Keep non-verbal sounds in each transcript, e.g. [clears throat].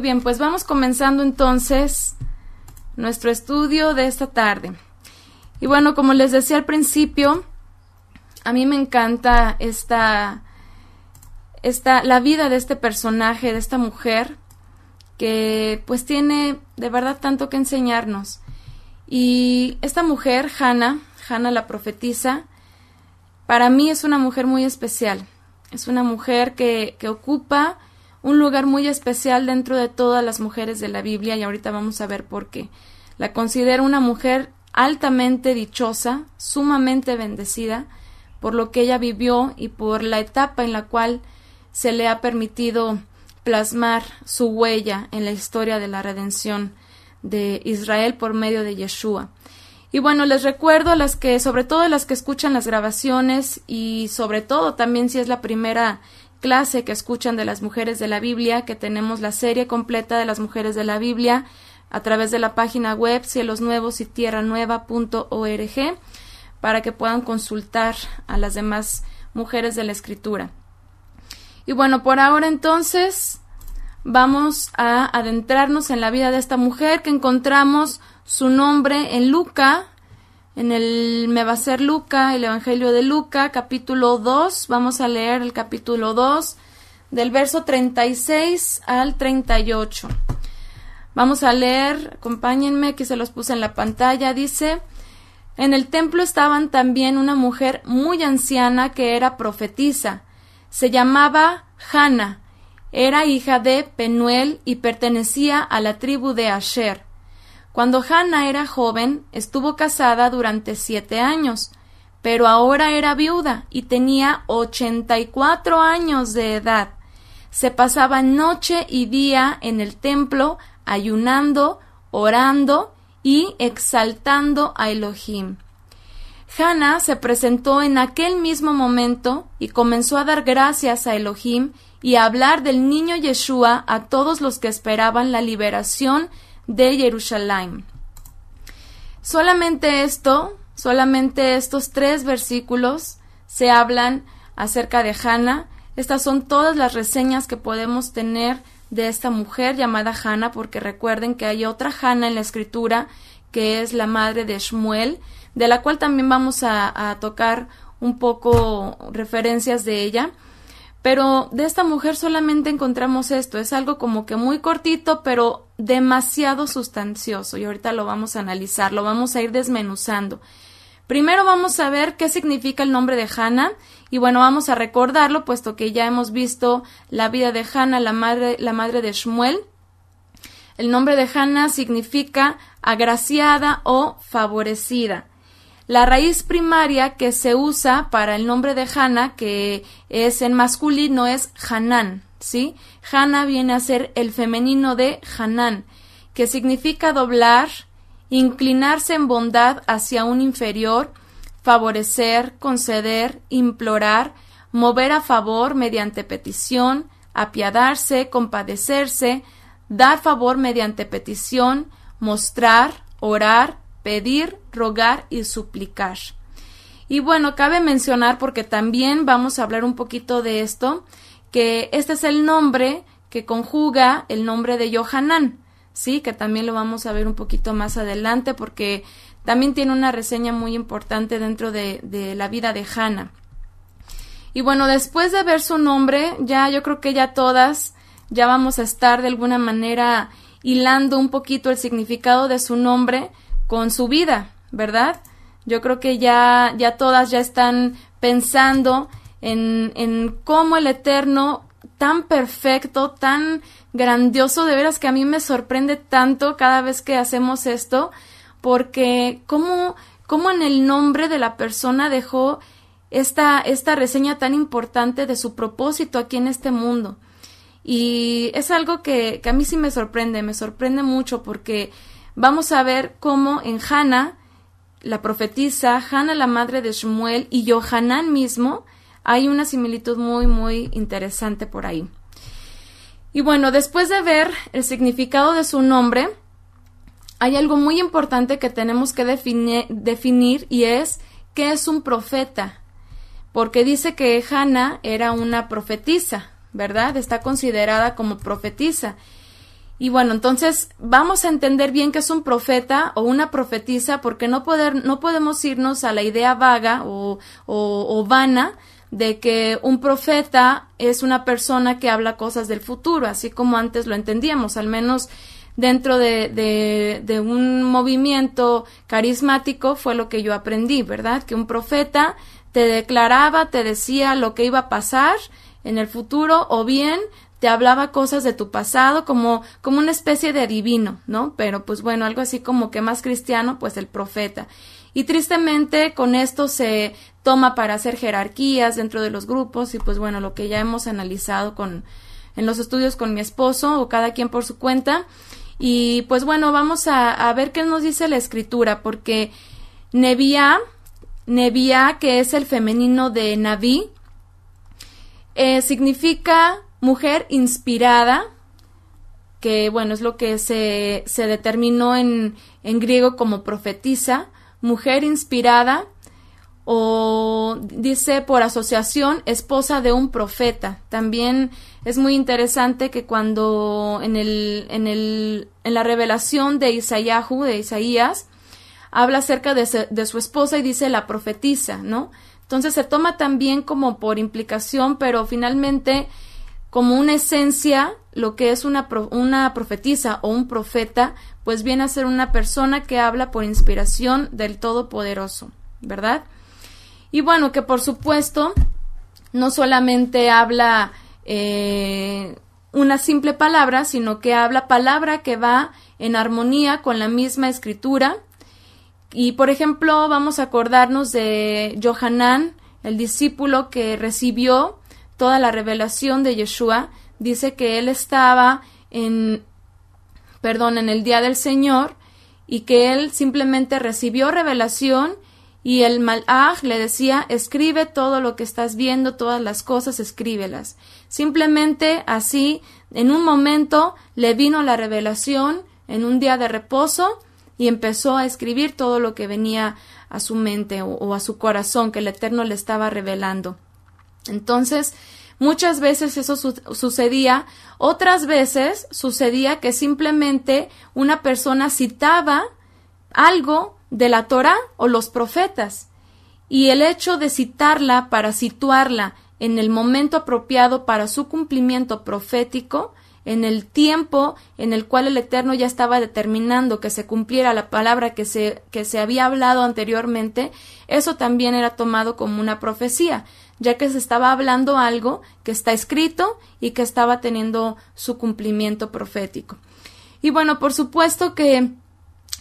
bien, pues vamos comenzando entonces nuestro estudio de esta tarde. Y bueno, como les decía al principio, a mí me encanta esta, esta, la vida de este personaje, de esta mujer, que pues tiene de verdad tanto que enseñarnos. Y esta mujer, Hanna, Hanna la profetisa, para mí es una mujer muy especial. Es una mujer que, que ocupa un lugar muy especial dentro de todas las mujeres de la Biblia y ahorita vamos a ver por qué. La considero una mujer altamente dichosa, sumamente bendecida por lo que ella vivió y por la etapa en la cual se le ha permitido plasmar su huella en la historia de la redención de Israel por medio de Yeshua. Y bueno, les recuerdo a las que, sobre todo a las que escuchan las grabaciones y sobre todo también si es la primera clase que escuchan de las mujeres de la Biblia, que tenemos la serie completa de las mujeres de la Biblia a través de la página web cielosnuevos y tierranueva.org para que puedan consultar a las demás mujeres de la escritura. Y bueno, por ahora entonces vamos a adentrarnos en la vida de esta mujer que encontramos su nombre en Luca, en el me va a ser Luca, el Evangelio de Luca, capítulo 2, vamos a leer el capítulo 2 del verso 36 al 38. Vamos a leer, acompáñenme, que se los puse en la pantalla, dice, en el templo estaban también una mujer muy anciana que era profetisa, se llamaba Hanna, era hija de Penuel y pertenecía a la tribu de Asher. Cuando Hannah era joven, estuvo casada durante siete años, pero ahora era viuda y tenía ochenta y cuatro años de edad. Se pasaba noche y día en el templo, ayunando, orando y exaltando a Elohim. Hanna se presentó en aquel mismo momento y comenzó a dar gracias a Elohim y a hablar del niño Yeshua a todos los que esperaban la liberación de Jerusalén. Solamente esto, solamente estos tres versículos se hablan acerca de Hannah. Estas son todas las reseñas que podemos tener de esta mujer llamada Hannah, porque recuerden que hay otra Hannah en la escritura que es la madre de Shmuel, de la cual también vamos a, a tocar un poco referencias de ella. Pero de esta mujer solamente encontramos esto, es algo como que muy cortito, pero demasiado sustancioso y ahorita lo vamos a analizar, lo vamos a ir desmenuzando. Primero vamos a ver qué significa el nombre de Hannah y bueno, vamos a recordarlo puesto que ya hemos visto la vida de Hannah, la madre, la madre de Shmuel. El nombre de Hannah significa agraciada o favorecida. La raíz primaria que se usa para el nombre de Hannah, que es en masculino, es Hanan. ¿sí? Hana viene a ser el femenino de Hanan, que significa doblar, inclinarse en bondad hacia un inferior, favorecer, conceder, implorar, mover a favor mediante petición, apiadarse, compadecerse, dar favor mediante petición, mostrar, orar, pedir, rogar y suplicar. Y bueno, cabe mencionar, porque también vamos a hablar un poquito de esto, que este es el nombre que conjuga el nombre de Yohanan, ¿sí? Que también lo vamos a ver un poquito más adelante porque también tiene una reseña muy importante dentro de, de la vida de Hannah. Y bueno, después de ver su nombre, ya yo creo que ya todas, ya vamos a estar de alguna manera hilando un poquito el significado de su nombre con su vida, ¿verdad? Yo creo que ya, ya todas ya están pensando en, cómo el Eterno, tan perfecto, tan grandioso, de veras que a mí me sorprende tanto cada vez que hacemos esto, porque cómo, cómo en el nombre de la persona dejó esta, esta reseña tan importante de su propósito aquí en este mundo. Y es algo que, a mí sí me sorprende, me sorprende mucho porque vamos a ver cómo en Hannah, la profetisa, Hannah la madre de Shmuel y Johanan mismo, hay una similitud muy, muy interesante por ahí. Y bueno, después de ver el significado de su nombre, hay algo muy importante que tenemos que definir y es qué es un profeta. Porque dice que Hannah era una profetisa, ¿verdad? Está considerada como profetisa. Y bueno, entonces vamos a entender bien qué es un profeta o una profetisa porque no, poder, no podemos irnos a la idea vaga o, o, o vana de que un profeta es una persona que habla cosas del futuro, así como antes lo entendíamos, al menos dentro de, de, un movimiento carismático fue lo que yo aprendí, ¿verdad? Que un profeta te declaraba, te decía lo que iba a pasar en el futuro o bien te hablaba cosas de tu pasado como, como una especie de divino, ¿no? Pero pues bueno, algo así como que más cristiano, pues el profeta. Y tristemente con esto se toma para hacer jerarquías dentro de los grupos y pues bueno, lo que ya hemos analizado con en los estudios con mi esposo o cada quien por su cuenta. Y pues bueno, vamos a, ver qué nos dice la escritura, porque Nevia, Nevia, que es el femenino de Naví, eh, significa mujer inspirada, que bueno, es lo que se, se determinó en, en griego como profetisa, mujer inspirada o dice por asociación esposa de un profeta. También es muy interesante que cuando en, el, en, el, en la revelación de Isayahu, de Isaías, habla acerca de, de su esposa y dice la profetiza, ¿no? Entonces se toma también como por implicación, pero finalmente como una esencia, lo que es una, una profetisa o un profeta, pues viene a ser una persona que habla por inspiración del Todopoderoso, ¿verdad? Y bueno, que por supuesto no solamente habla eh, una simple palabra, sino que habla palabra que va en armonía con la misma escritura. Y por ejemplo, vamos a acordarnos de Johanán, el discípulo que recibió toda la revelación de Yeshua, dice que él estaba en, perdón, en el día del Señor y que él simplemente recibió revelación y el malaj le decía, escribe todo lo que estás viendo, todas las cosas, escríbelas. Simplemente así, en un momento, le vino la revelación en un día de reposo y empezó a escribir todo lo que venía a su mente o, o a su corazón que el Eterno le estaba revelando. Entonces, Muchas veces eso sucedía, otras veces sucedía que simplemente una persona citaba algo de la Torá o los profetas, y el hecho de citarla para situarla en el momento apropiado para su cumplimiento profético, en el tiempo en el cual el Eterno ya estaba determinando que se cumpliera la palabra que se había hablado anteriormente, eso también era tomado como una profecía ya que se estaba hablando algo que está escrito y que estaba teniendo su cumplimiento profético. Y bueno, por supuesto que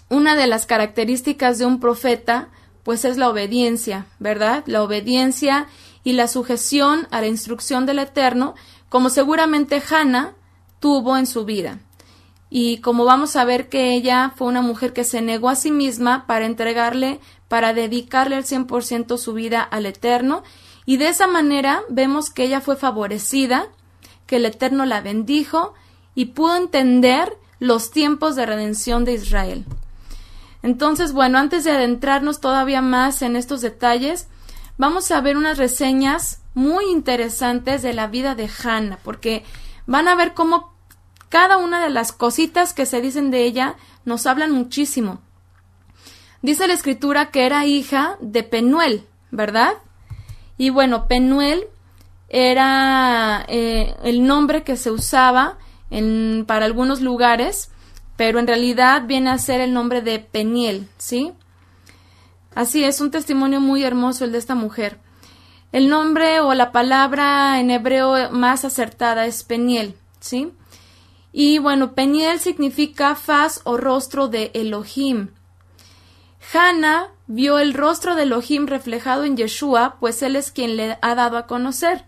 una de las características de un profeta, pues es la obediencia, ¿verdad? La obediencia y la sujeción a la instrucción del Eterno, como seguramente Hannah tuvo en su vida. Y como vamos a ver que ella fue una mujer que se negó a sí misma para entregarle, para dedicarle al 100% su vida al Eterno y de esa manera vemos que ella fue favorecida, que el Eterno la bendijo y pudo entender los tiempos de redención de Israel. Entonces, bueno, antes de adentrarnos todavía más en estos detalles, vamos a ver unas reseñas muy interesantes de la vida de Hannah, porque van a ver cómo cada una de las cositas que se dicen de ella nos hablan muchísimo. Dice la escritura que era hija de Penuel, ¿verdad? Y bueno, Penuel era eh, el nombre que se usaba para algunos lugares, pero en realidad viene a ser el nombre de Peniel, ¿sí? Así es, un testimonio muy hermoso el de esta mujer. El nombre o la palabra en hebreo más acertada es Peniel, ¿sí? Y bueno, Peniel significa faz o rostro de Elohim. Hannah vio el rostro de Elohim reflejado en Yeshua, pues él es quien le ha dado a conocer.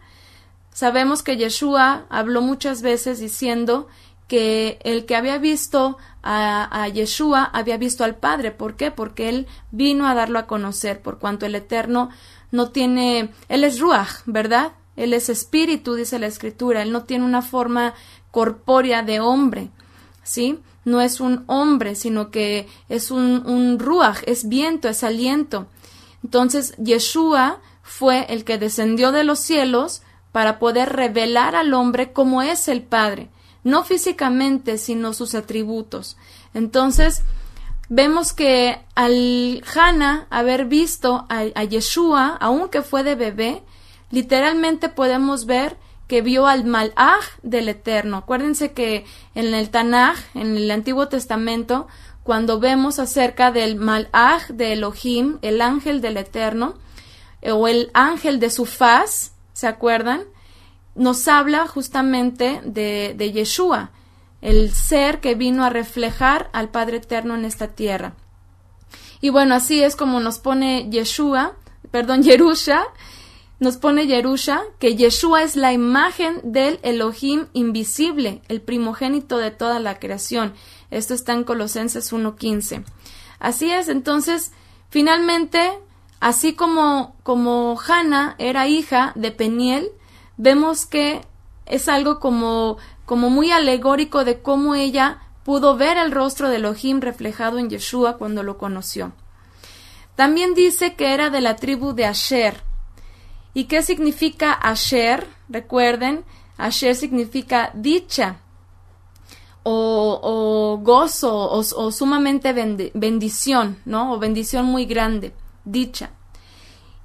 Sabemos que Yeshua habló muchas veces diciendo que el que había visto a, a, Yeshua había visto al Padre. ¿Por qué? Porque él vino a darlo a conocer, por cuanto el Eterno no tiene. Él es Ruach, ¿verdad? Él es espíritu, dice la Escritura. Él no tiene una forma corpórea de hombre. ¿Sí? no es un hombre, sino que es un, un ruach, es viento, es aliento. Entonces Yeshua fue el que descendió de los cielos para poder revelar al hombre cómo es el Padre, no físicamente, sino sus atributos. Entonces, vemos que al Hannah haber visto a, a Yeshua, aunque fue de bebé, literalmente podemos ver que vio al Malaj del Eterno. Acuérdense que en el Tanaj, en el Antiguo Testamento, cuando vemos acerca del Malaj de Elohim, el ángel del Eterno, eh, o el ángel de su faz, ¿se acuerdan? Nos habla justamente de, de Yeshua, el ser que vino a reflejar al Padre Eterno en esta tierra. Y bueno, así es como nos pone Yeshua, perdón, [laughs] Yerusha, nos pone Yerusha que Yeshua es la imagen del Elohim invisible, el primogénito de toda la creación. Esto está en Colosenses 1.15. Así es, entonces, finalmente, así como, como Hannah era hija de Peniel, vemos que es algo como, como muy alegórico de cómo ella pudo ver el rostro de Elohim reflejado en Yeshua cuando lo conoció. También dice que era de la tribu de Asher, ¿Y qué significa asher? Recuerden, asher significa dicha o, gozo o, sumamente bendición, ¿no? O bendición muy grande, dicha.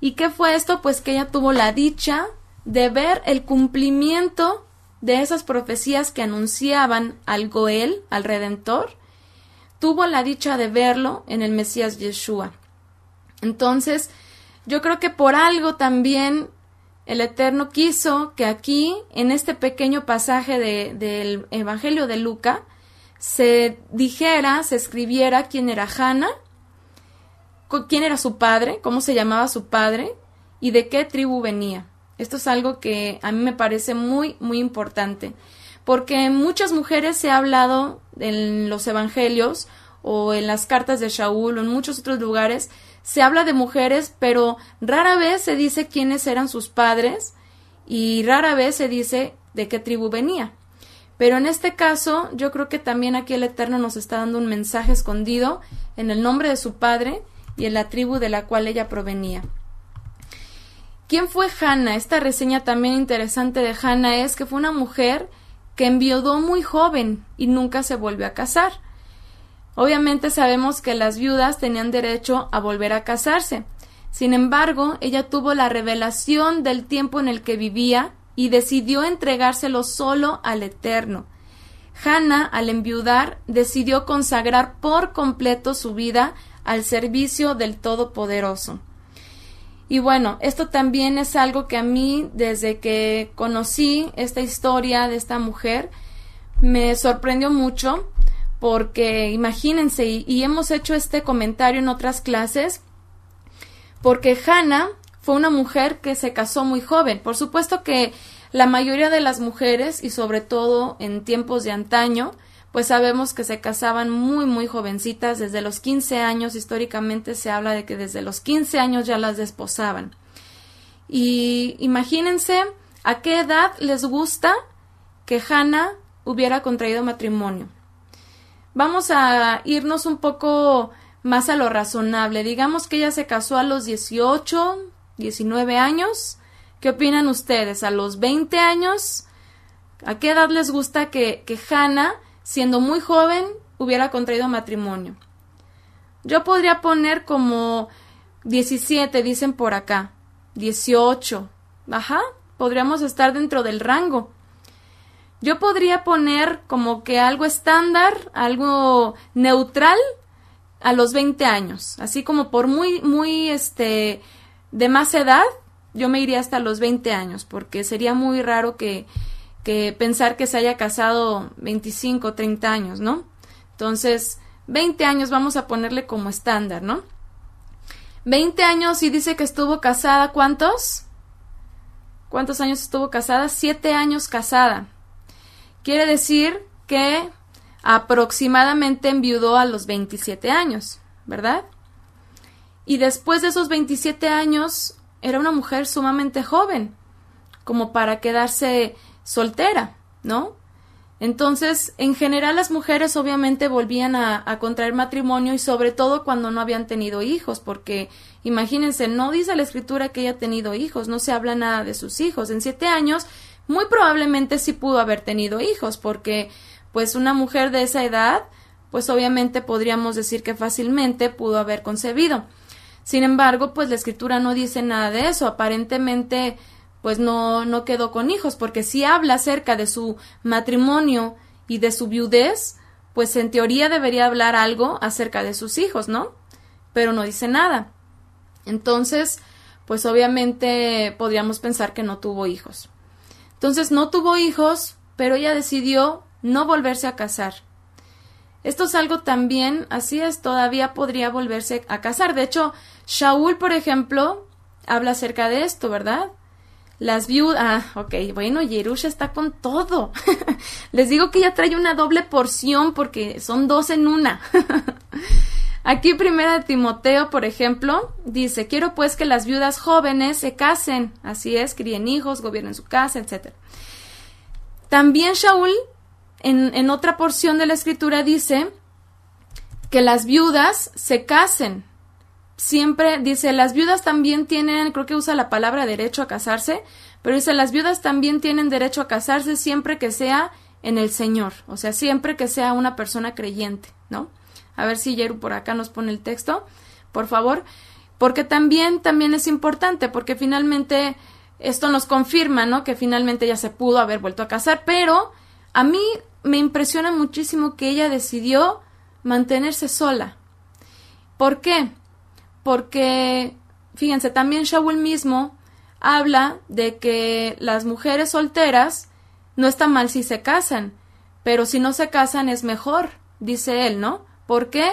¿Y qué fue esto? Pues que ella tuvo la dicha de ver el cumplimiento de esas profecías que anunciaban al Goel, al Redentor, tuvo la dicha de verlo en el Mesías Yeshua. Entonces, yo creo que por algo también el Eterno quiso que aquí, en este pequeño pasaje del Evangelio de Luca, se dijera, se escribiera quién era Hannah, quién era su padre, cómo se llamaba su padre y de qué tribu venía. Esto es algo que a mí me parece muy, muy importante, porque muchas mujeres se ha hablado en los evangelios o en las cartas de Shaul o en muchos otros lugares se habla de mujeres, pero rara vez se dice quiénes eran sus padres y rara vez se dice de qué tribu venía. Pero en este caso, yo creo que también aquí el Eterno nos está dando un mensaje escondido en el nombre de su padre y en la tribu de la cual ella provenía. ¿Quién fue Hannah? Esta reseña también interesante de Hannah es que fue una mujer que enviudó muy joven y nunca se volvió a casar. Obviamente sabemos que las viudas tenían derecho a volver a casarse. Sin embargo, ella tuvo la revelación del tiempo en el que vivía y decidió entregárselo solo al Eterno. Hannah, al enviudar, decidió consagrar por completo su vida al servicio del Todopoderoso. Y bueno, esto también es algo que a mí, desde que conocí esta historia de esta mujer, me sorprendió mucho porque imagínense, y, hemos hecho este comentario en otras clases, porque Hannah fue una mujer que se casó muy joven. Por supuesto que la mayoría de las mujeres, y sobre todo en tiempos de antaño, pues sabemos que se casaban muy, muy jovencitas, desde los 15 años, históricamente se habla de que desde los 15 años ya las desposaban. Y imagínense a qué edad les gusta que Hannah hubiera contraído matrimonio vamos a irnos un poco más a lo razonable. Digamos que ella se casó a los 18, 19 años. ¿Qué opinan ustedes? ¿A los 20 años? ¿A qué edad les gusta que, que Hannah, siendo muy joven, hubiera contraído matrimonio? Yo podría poner como 17, dicen por acá. 18. Ajá, podríamos estar dentro del rango. Yo podría poner como que algo estándar, algo neutral a los 20 años, así como por muy muy este de más edad, yo me iría hasta los 20 años, porque sería muy raro que que pensar que se haya casado 25, 30 años, ¿no? Entonces, 20 años vamos a ponerle como estándar, ¿no? 20 años y dice que estuvo casada, ¿cuántos? ¿Cuántos años estuvo casada? 7 años casada. Quiere decir que aproximadamente enviudó a los 27 años, ¿verdad? Y después de esos 27 años era una mujer sumamente joven, como para quedarse soltera, ¿no? Entonces, en general las mujeres obviamente volvían a, a, contraer matrimonio y sobre todo cuando no habían tenido hijos, porque imagínense, no dice la escritura que haya tenido hijos, no se habla nada de sus hijos. En siete años muy probablemente sí pudo haber tenido hijos, porque pues una mujer de esa edad, pues obviamente podríamos decir que fácilmente pudo haber concebido. Sin embargo, pues la escritura no dice nada de eso. Aparentemente, pues no, no quedó con hijos, porque si habla acerca de su matrimonio y de su viudez, pues en teoría debería hablar algo acerca de sus hijos, ¿no? Pero no dice nada. Entonces, pues obviamente podríamos pensar que no tuvo hijos. Entonces no tuvo hijos, pero ella decidió no volverse a casar. Esto es algo también, así es, todavía podría volverse a casar. De hecho, Shaul, por ejemplo, habla acerca de esto, ¿verdad? Las viudas. Ah, ok, bueno, Yerusha está con todo. [laughs] Les digo que ya trae una doble porción porque son dos en una. [laughs] Aquí primera Timoteo, por ejemplo, dice, quiero pues que las viudas jóvenes se casen, así es, críen hijos, gobiernen su casa, etc. También Shaul, en, en otra porción de la escritura, dice que las viudas se casen. Siempre dice, las viudas también tienen, creo que usa la palabra derecho a casarse, pero dice, las viudas también tienen derecho a casarse siempre que sea en el Señor, o sea, siempre que sea una persona creyente, ¿no? A ver si Jeru por acá nos pone el texto, por favor. Porque también, también es importante, porque finalmente esto nos confirma, ¿no? Que finalmente ella se pudo haber vuelto a casar, pero a mí me impresiona muchísimo que ella decidió mantenerse sola. ¿Por qué? Porque, fíjense, también Shaul mismo habla de que las mujeres solteras no está mal si se casan, pero si no se casan es mejor, dice él, ¿no? ¿Por qué?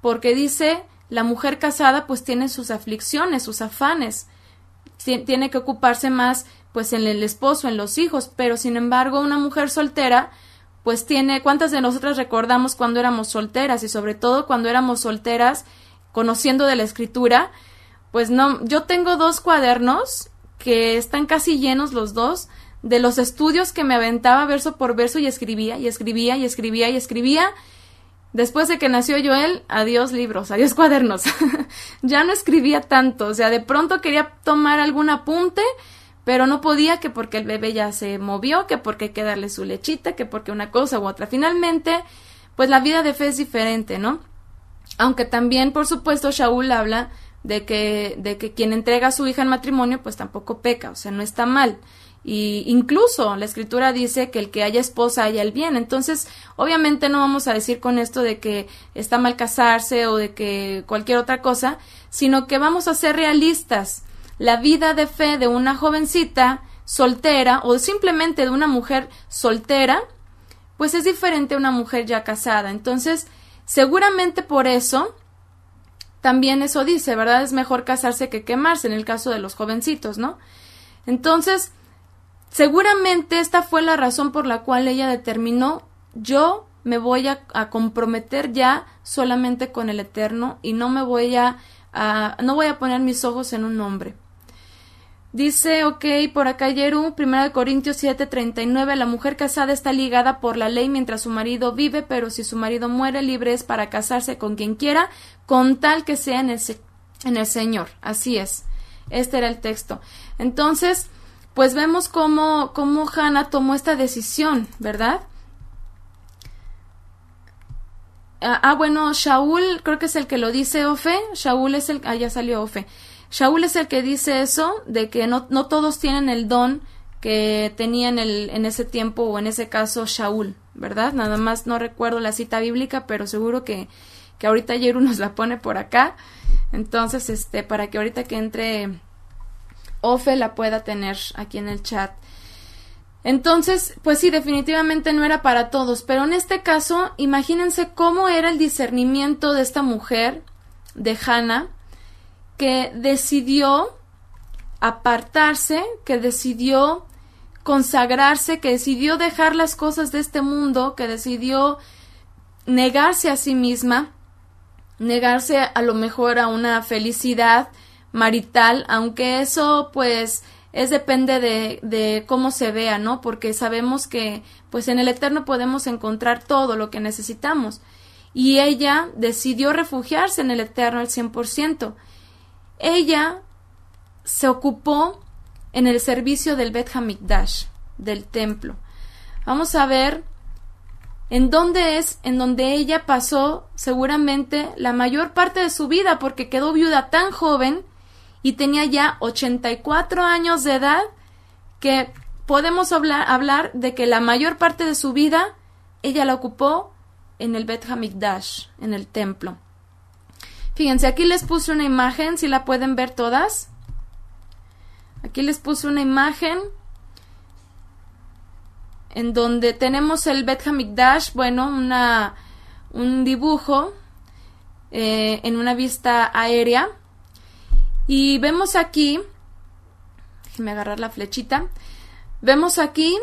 Porque dice, la mujer casada pues tiene sus aflicciones, sus afanes, tiene que ocuparse más pues en el esposo, en los hijos, pero sin embargo una mujer soltera pues tiene, ¿cuántas de nosotras recordamos cuando éramos solteras y sobre todo cuando éramos solteras conociendo de la escritura? Pues no, yo tengo dos cuadernos que están casi llenos los dos de los estudios que me aventaba verso por verso y escribía y escribía y escribía y escribía, y Después de que nació Joel, adiós libros, adiós cuadernos. [laughs] ya no escribía tanto, o sea, de pronto quería tomar algún apunte, pero no podía que porque el bebé ya se movió, que porque hay que darle su lechita, que porque una cosa u otra. Finalmente, pues la vida de fe es diferente, ¿no? Aunque también, por supuesto, Shaul habla de que, de que quien entrega a su hija en matrimonio, pues tampoco peca, o sea, no está mal. Y incluso la escritura dice que el que haya esposa haya el bien. Entonces, obviamente no vamos a decir con esto de que está mal casarse o de que cualquier otra cosa, sino que vamos a ser realistas. La vida de fe de una jovencita soltera o simplemente de una mujer soltera, pues es diferente a una mujer ya casada. Entonces, seguramente por eso también eso dice, ¿verdad? Es mejor casarse que quemarse en el caso de los jovencitos, ¿no? Entonces, Seguramente esta fue la razón por la cual ella determinó yo me voy a, comprometer ya solamente con el Eterno y no me voy a, no voy a poner mis ojos en un hombre. Dice, ok, por acá Jerú, 1 Corintios 39, la mujer casada está ligada por la ley mientras su marido vive, pero si su marido muere, libre es para casarse con quien quiera, con tal que sea en el, en el Señor. Así es. Este era el texto. Entonces, pues vemos cómo, cómo Hannah tomó esta decisión, ¿verdad? Ah, ah, bueno, Shaul creo que es el que lo dice Ofe. Shaul es el... Ah, ya salió Ofe. Shaul es el que dice eso, de que no, todos tienen el don que tenían en, el, en ese tiempo o en ese caso Shaul, ¿verdad? Nada más no recuerdo la cita bíblica, pero seguro que, que ahorita Yeru nos la pone por acá. Entonces, este, para que ahorita que entre Ofe la pueda tener aquí en el chat. Entonces, pues sí, definitivamente no era para todos, pero en este caso, imagínense cómo era el discernimiento de esta mujer, de Hannah, que decidió apartarse, que decidió consagrarse, que decidió dejar las cosas de este mundo, que decidió negarse a sí misma, negarse a lo mejor a una felicidad, marital, aunque eso pues es depende de, de, cómo se vea, ¿no? Porque sabemos que pues en el Eterno podemos encontrar todo lo que necesitamos. Y ella decidió refugiarse en el Eterno al 100%. Ella se ocupó en el servicio del Beth Hamikdash, del templo. Vamos a ver en dónde es en donde ella pasó seguramente la mayor parte de su vida porque quedó viuda tan joven y tenía ya 84 años de edad que podemos hablar, de que la mayor parte de su vida ella la ocupó en el Bet Hamikdash, en el templo. Fíjense, aquí les puse una imagen, si la pueden ver todas. Aquí les puse una imagen en donde tenemos el Bet Hamikdash, bueno, una, un dibujo eh, en una vista aérea y vemos aquí, déjenme agarrar la flechita, vemos aquí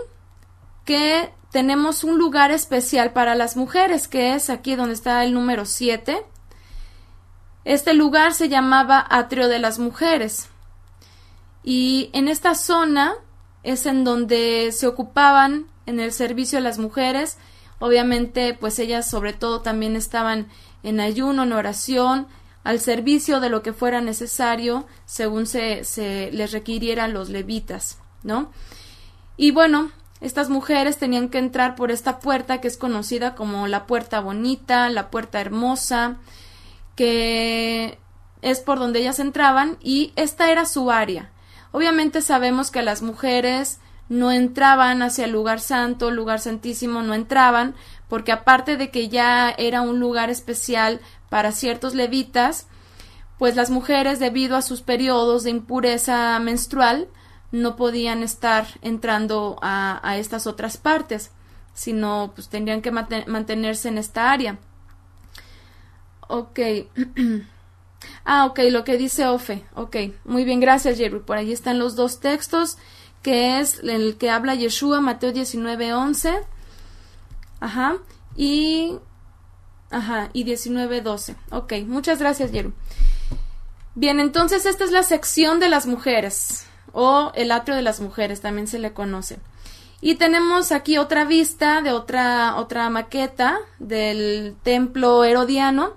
que tenemos un lugar especial para las mujeres, que es aquí donde está el número 7. Este lugar se llamaba Atrio de las Mujeres. Y en esta zona es en donde se ocupaban en el servicio de las mujeres. Obviamente, pues ellas sobre todo también estaban en ayuno, en oración, al servicio de lo que fuera necesario según se, se les requirieran los levitas, ¿no? Y bueno, estas mujeres tenían que entrar por esta puerta que es conocida como la puerta bonita, la puerta hermosa, que es por donde ellas entraban y esta era su área. Obviamente sabemos que las mujeres no entraban hacia el lugar santo, lugar santísimo, no entraban, porque aparte de que ya era un lugar especial para ciertos levitas, pues las mujeres, debido a sus periodos de impureza menstrual, no podían estar entrando a, estas otras partes, sino pues tendrían que mantenerse en esta área. Ok. [clears throat] ah, ok, lo que dice Ofe. Ok, muy bien, gracias Jerry. Por ahí están los dos textos que es el que habla Yeshua, Mateo 19, 11. Ajá. Y. Ajá, y 19, 12. Ok, muchas gracias, Yeru. Bien, entonces esta es la sección de las mujeres, o el atrio de las mujeres, también se le conoce. Y tenemos aquí otra vista de otra, otra maqueta del templo herodiano,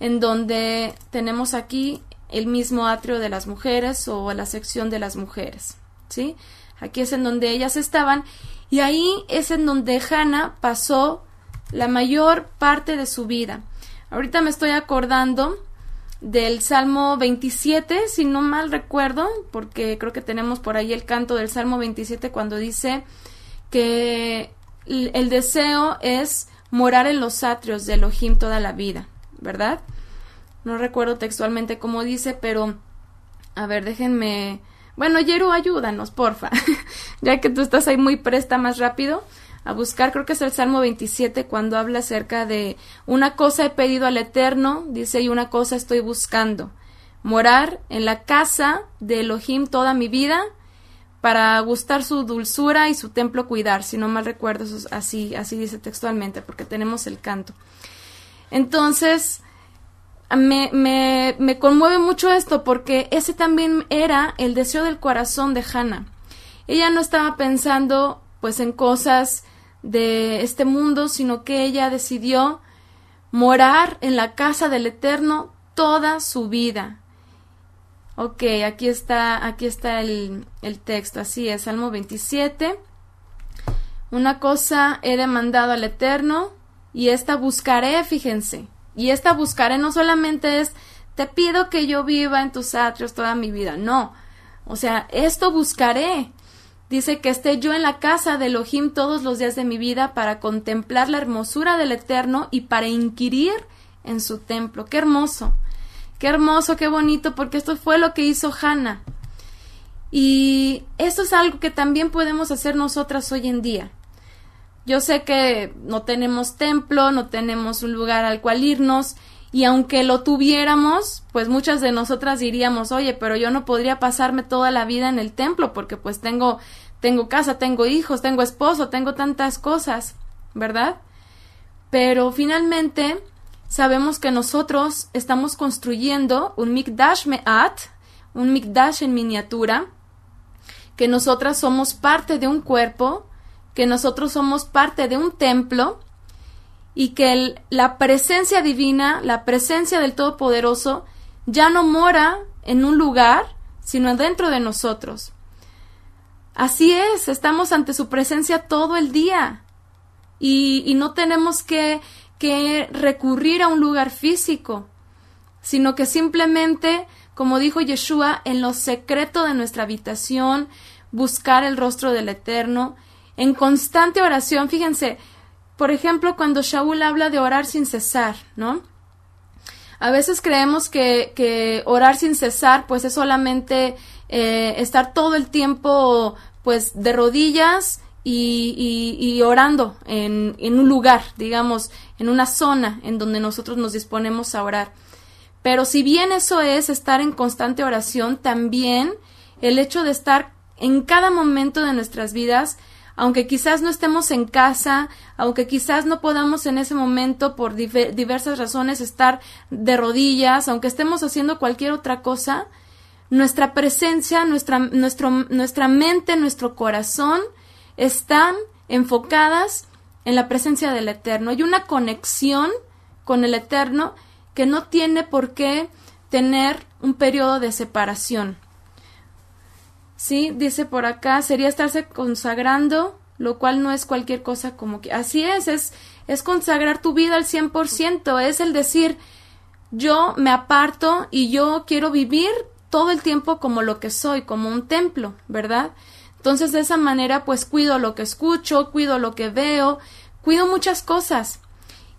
en donde tenemos aquí el mismo atrio de las mujeres o la sección de las mujeres. ¿sí? Aquí es en donde ellas estaban y ahí es en donde Hannah pasó la mayor parte de su vida. Ahorita me estoy acordando del Salmo 27, si no mal recuerdo, porque creo que tenemos por ahí el canto del Salmo 27 cuando dice que el deseo es morar en los atrios de Elohim toda la vida, ¿verdad? No recuerdo textualmente cómo dice, pero a ver, déjenme bueno, Yeru, ayúdanos, porfa, [laughs] ya que tú estás ahí muy presta más rápido a buscar, creo que es el Salmo 27 cuando habla acerca de una cosa he pedido al Eterno, dice, y una cosa estoy buscando, morar en la casa de Elohim toda mi vida para gustar su dulzura y su templo cuidar, si no mal recuerdo, es así, así dice textualmente, porque tenemos el canto. Entonces, me, conmueve mucho esto porque ese también era el deseo del corazón de Hannah. Ella no estaba pensando pues en cosas de este mundo, sino que ella decidió morar en la casa del Eterno toda su vida. Ok, aquí está, aquí está el, el texto, así es, Salmo 27. Una cosa he demandado al Eterno y esta buscaré, fíjense, y esta buscaré no solamente es, te pido que yo viva en tus atrios toda mi vida, no. O sea, esto buscaré. Dice que esté yo en la casa de Elohim todos los días de mi vida para contemplar la hermosura del Eterno y para inquirir en su templo. Qué hermoso, qué hermoso, qué bonito, porque esto fue lo que hizo Hannah. Y esto es algo que también podemos hacer nosotras hoy en día. Yo sé que no tenemos templo, no tenemos un lugar al cual irnos y aunque lo tuviéramos, pues muchas de nosotras diríamos, oye, pero yo no podría pasarme toda la vida en el templo porque pues tengo, tengo casa, tengo hijos, tengo esposo, tengo tantas cosas, ¿verdad? Pero finalmente sabemos que nosotros estamos construyendo un Mikdash Me'at, un Mikdash en miniatura, que nosotras somos parte de un cuerpo, que nosotros somos parte de un templo y que la presencia divina, la presencia del Todopoderoso, ya no mora en un lugar, sino dentro de nosotros. Así es, estamos ante su presencia todo el día y, no tenemos que, que recurrir a un lugar físico, sino que simplemente, como dijo Yeshua, en lo secreto de nuestra habitación, buscar el rostro del Eterno, en constante oración. Fíjense, por ejemplo, cuando Shaul habla de orar sin cesar, ¿no? A veces creemos que, orar sin cesar, pues es solamente eh, estar todo el tiempo, pues, de rodillas y, orando en, en un lugar, digamos, en una zona en donde nosotros nos disponemos a orar. Pero si bien eso es estar en constante oración, también el hecho de estar en cada momento de nuestras vidas aunque quizás no estemos en casa, aunque quizás no podamos en ese momento por diversas razones estar de rodillas, aunque estemos haciendo cualquier otra cosa, nuestra presencia, nuestra, nuestra mente, nuestro corazón están enfocadas en la presencia del Eterno. Hay una conexión con el Eterno que no tiene por qué tener un periodo de separación. Sí, dice por acá, sería estarse consagrando, lo cual no es cualquier cosa como que... Así es, es, es consagrar tu vida al 100%, es el decir, yo me aparto y yo quiero vivir todo el tiempo como lo que soy, como un templo, ¿verdad? Entonces de esa manera pues cuido lo que escucho, cuido lo que veo, cuido muchas cosas.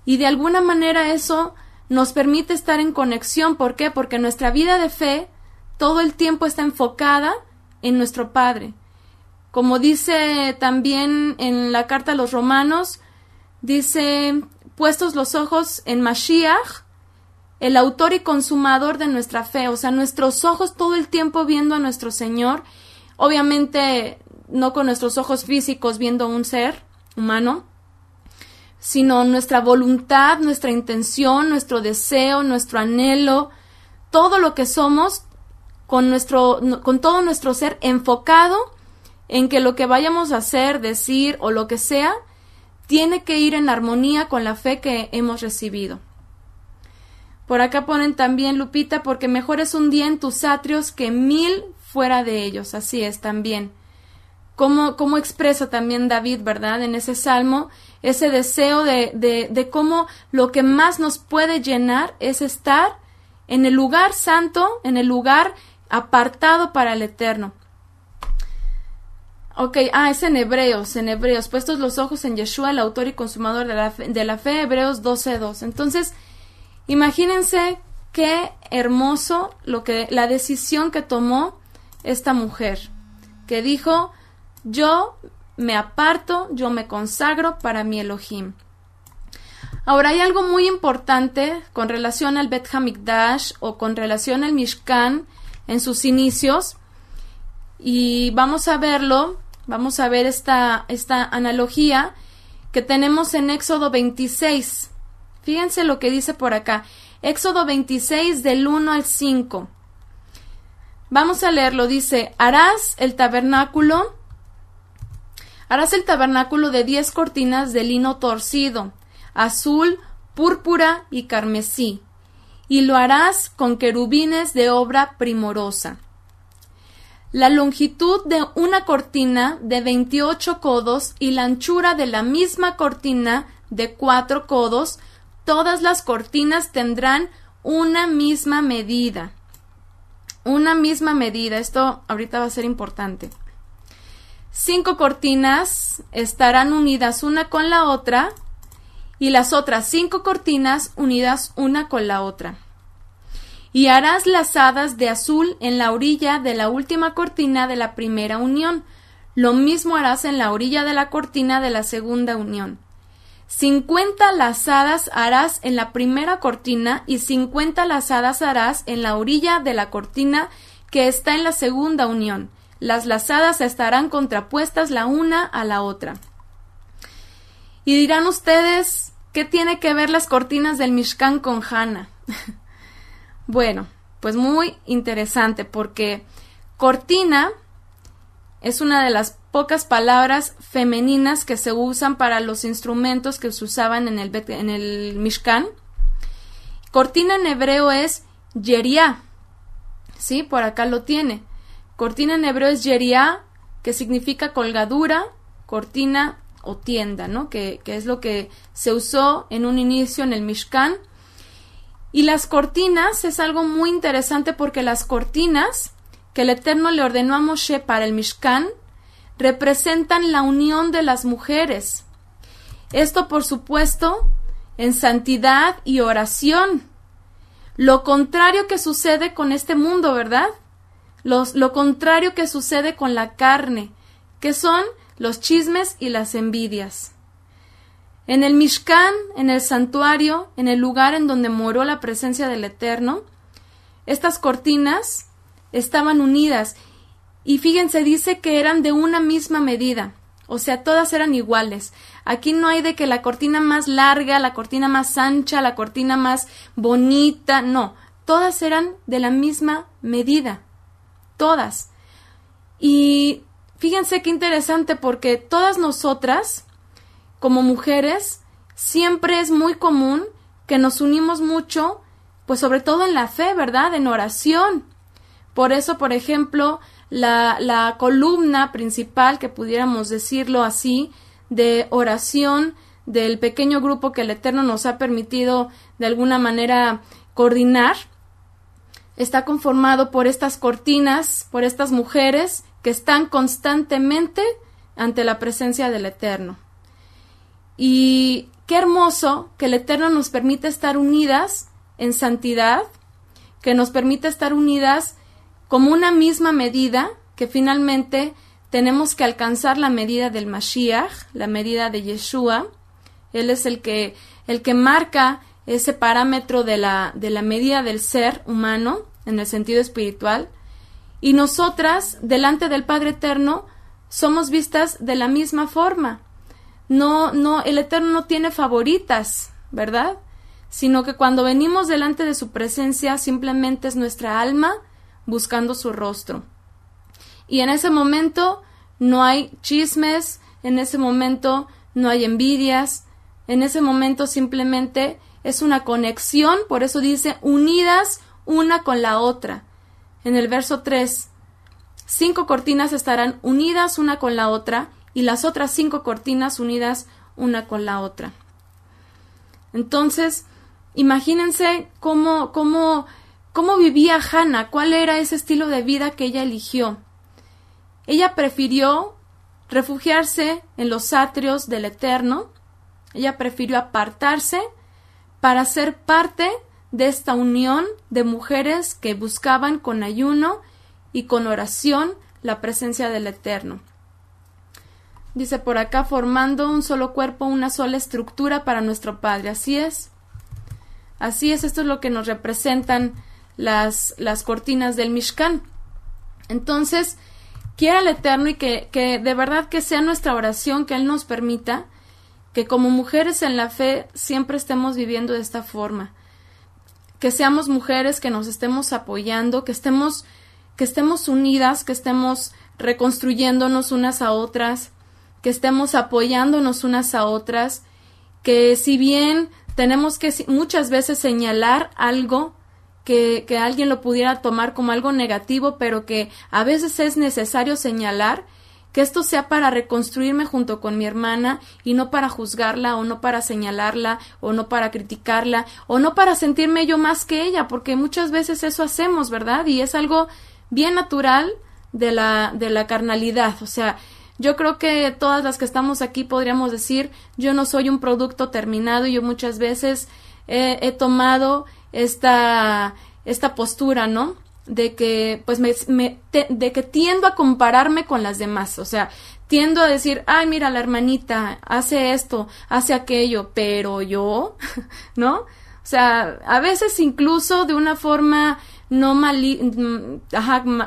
Y de alguna manera eso nos permite estar en conexión. ¿Por qué? Porque nuestra vida de fe todo el tiempo está enfocada en nuestro Padre. Como dice también en la carta a los romanos, dice, puestos los ojos en Mashiach, el autor y consumador de nuestra fe, o sea, nuestros ojos todo el tiempo viendo a nuestro Señor, obviamente no con nuestros ojos físicos viendo un ser humano, sino nuestra voluntad, nuestra intención, nuestro deseo, nuestro anhelo, todo lo que somos, con nuestro, con todo nuestro ser enfocado en que lo que vayamos a hacer, decir o lo que sea, tiene que ir en armonía con la fe que hemos recibido. Por acá ponen también, Lupita, porque mejor es un día en tus atrios que mil fuera de ellos. Así es también. Cómo, expresa también David, ¿verdad? En ese salmo, ese deseo de, de cómo lo que más nos puede llenar es estar en el lugar santo, en el lugar apartado para el eterno. Ok, ah, es en Hebreos, en Hebreos, puestos los ojos en Yeshua, el autor y consumador de la fe, de la fe Hebreos 12.2. Entonces, imagínense qué hermoso lo que, la decisión que tomó esta mujer, que dijo, yo me aparto, yo me consagro para mi Elohim. Ahora hay algo muy importante con relación al Bet Hamikdash o con relación al Mishkan en sus inicios. Y vamos a verlo, vamos a ver esta, esta analogía que tenemos en Éxodo 26. Fíjense lo que dice por acá. Éxodo 26 del 1 al 5. Vamos a leerlo. Dice, harás el tabernáculo, harás el tabernáculo de diez cortinas de lino torcido, azul, púrpura y carmesí y lo harás con querubines de obra primorosa. La longitud de una cortina de 28 codos y la anchura de la misma cortina de cuatro codos, todas las cortinas tendrán una misma medida. Una misma medida, esto ahorita va a ser importante. Cinco cortinas estarán unidas una con la otra y las otras cinco cortinas unidas una con la otra. Y harás lazadas de azul en la orilla de la última cortina de la primera unión. Lo mismo harás en la orilla de la cortina de la segunda unión. Cincuenta lazadas harás en la primera cortina y cincuenta lazadas harás en la orilla de la cortina que está en la segunda unión. Las lazadas estarán contrapuestas la una a la otra. Y dirán ustedes, ¿Qué tiene que ver las cortinas del Mishkan con Hannah? [laughs] bueno, pues muy interesante porque cortina es una de las pocas palabras femeninas que se usan para los instrumentos que se usaban en el, en el Mishkan. Cortina en hebreo es yeria. ¿Sí? Por acá lo tiene. Cortina en hebreo es yeria, que significa colgadura. Cortina o tienda, ¿no? Que, es lo que se usó en un inicio en el Mishkan. Y las cortinas es algo muy interesante porque las cortinas que el Eterno le ordenó a Moshe para el Mishkan representan la unión de las mujeres. Esto, por supuesto, en santidad y oración. Lo contrario que sucede con este mundo, ¿verdad? lo contrario que sucede con la carne, que son los chismes y las envidias. En el Mishkan, en el santuario, en el lugar en donde moró la presencia del Eterno, estas cortinas estaban unidas y fíjense, dice que eran de una misma medida, o sea, todas eran iguales. Aquí no hay de que la cortina más larga, la cortina más ancha, la cortina más bonita, no, todas eran de la misma medida, todas. Y Fíjense qué interesante porque todas nosotras, como mujeres, siempre es muy común que nos unimos mucho, pues sobre todo en la fe, ¿verdad? En oración. Por eso, por ejemplo, la, la columna principal, que pudiéramos decirlo así, de oración del pequeño grupo que el Eterno nos ha permitido de alguna manera coordinar, está conformado por estas cortinas, por estas mujeres que están constantemente ante la presencia del Eterno. Y qué hermoso que el Eterno nos permite estar unidas en santidad, que nos permite estar unidas como una misma medida, que finalmente tenemos que alcanzar la medida del Mashiach, la medida de Yeshua. Él es el que, el que marca ese parámetro de la, de la medida del ser humano en el sentido espiritual y nosotras, delante del Padre Eterno, somos vistas de la misma forma. No, no, el Eterno no tiene favoritas, ¿verdad? Sino que cuando venimos delante de su presencia simplemente es nuestra alma buscando su rostro. Y en ese momento no hay chismes, en ese momento no hay envidias, en ese momento simplemente es una conexión, por eso dice unidas una con la otra en el verso 3, cinco cortinas estarán unidas una con la otra y las otras cinco cortinas unidas una con la otra. Entonces, imagínense cómo, cómo, vivía Hannah, cuál era ese estilo de vida que ella eligió. Ella prefirió refugiarse en los atrios del Eterno, ella prefirió apartarse para ser parte de de esta unión de mujeres que buscaban con ayuno y con oración la presencia del Eterno. Dice por acá, formando un solo cuerpo, una sola estructura para nuestro Padre. Así es. Así es, esto es lo que nos representan las, las cortinas del Mishkan. Entonces, quiera el Eterno y que, que de verdad que sea nuestra oración que Él nos permita que como mujeres en la fe siempre estemos viviendo de esta forma, que seamos mujeres, que nos estemos apoyando, que estemos, que estemos unidas, que estemos reconstruyéndonos unas a otras, que estemos apoyándonos unas a otras, que si bien tenemos que muchas veces señalar algo que, que alguien lo pudiera tomar como algo negativo, pero que a veces es necesario señalar que esto sea para reconstruirme junto con mi hermana y no para juzgarla o no para señalarla o no para criticarla o no para sentirme yo más que ella, porque muchas veces eso hacemos, ¿verdad? Y es algo bien natural de la, de la carnalidad, o sea, yo creo que todas las que estamos aquí podríamos decir yo no soy un producto terminado, y yo muchas veces he, he tomado esta, esta postura, ¿no? de que pues me, de que tiendo a compararme con las demás, o sea, tiendo a decir, ay, mira, la hermanita hace esto, hace aquello, pero yo, [laughs] ¿no? O sea, a veces incluso de una forma no mm,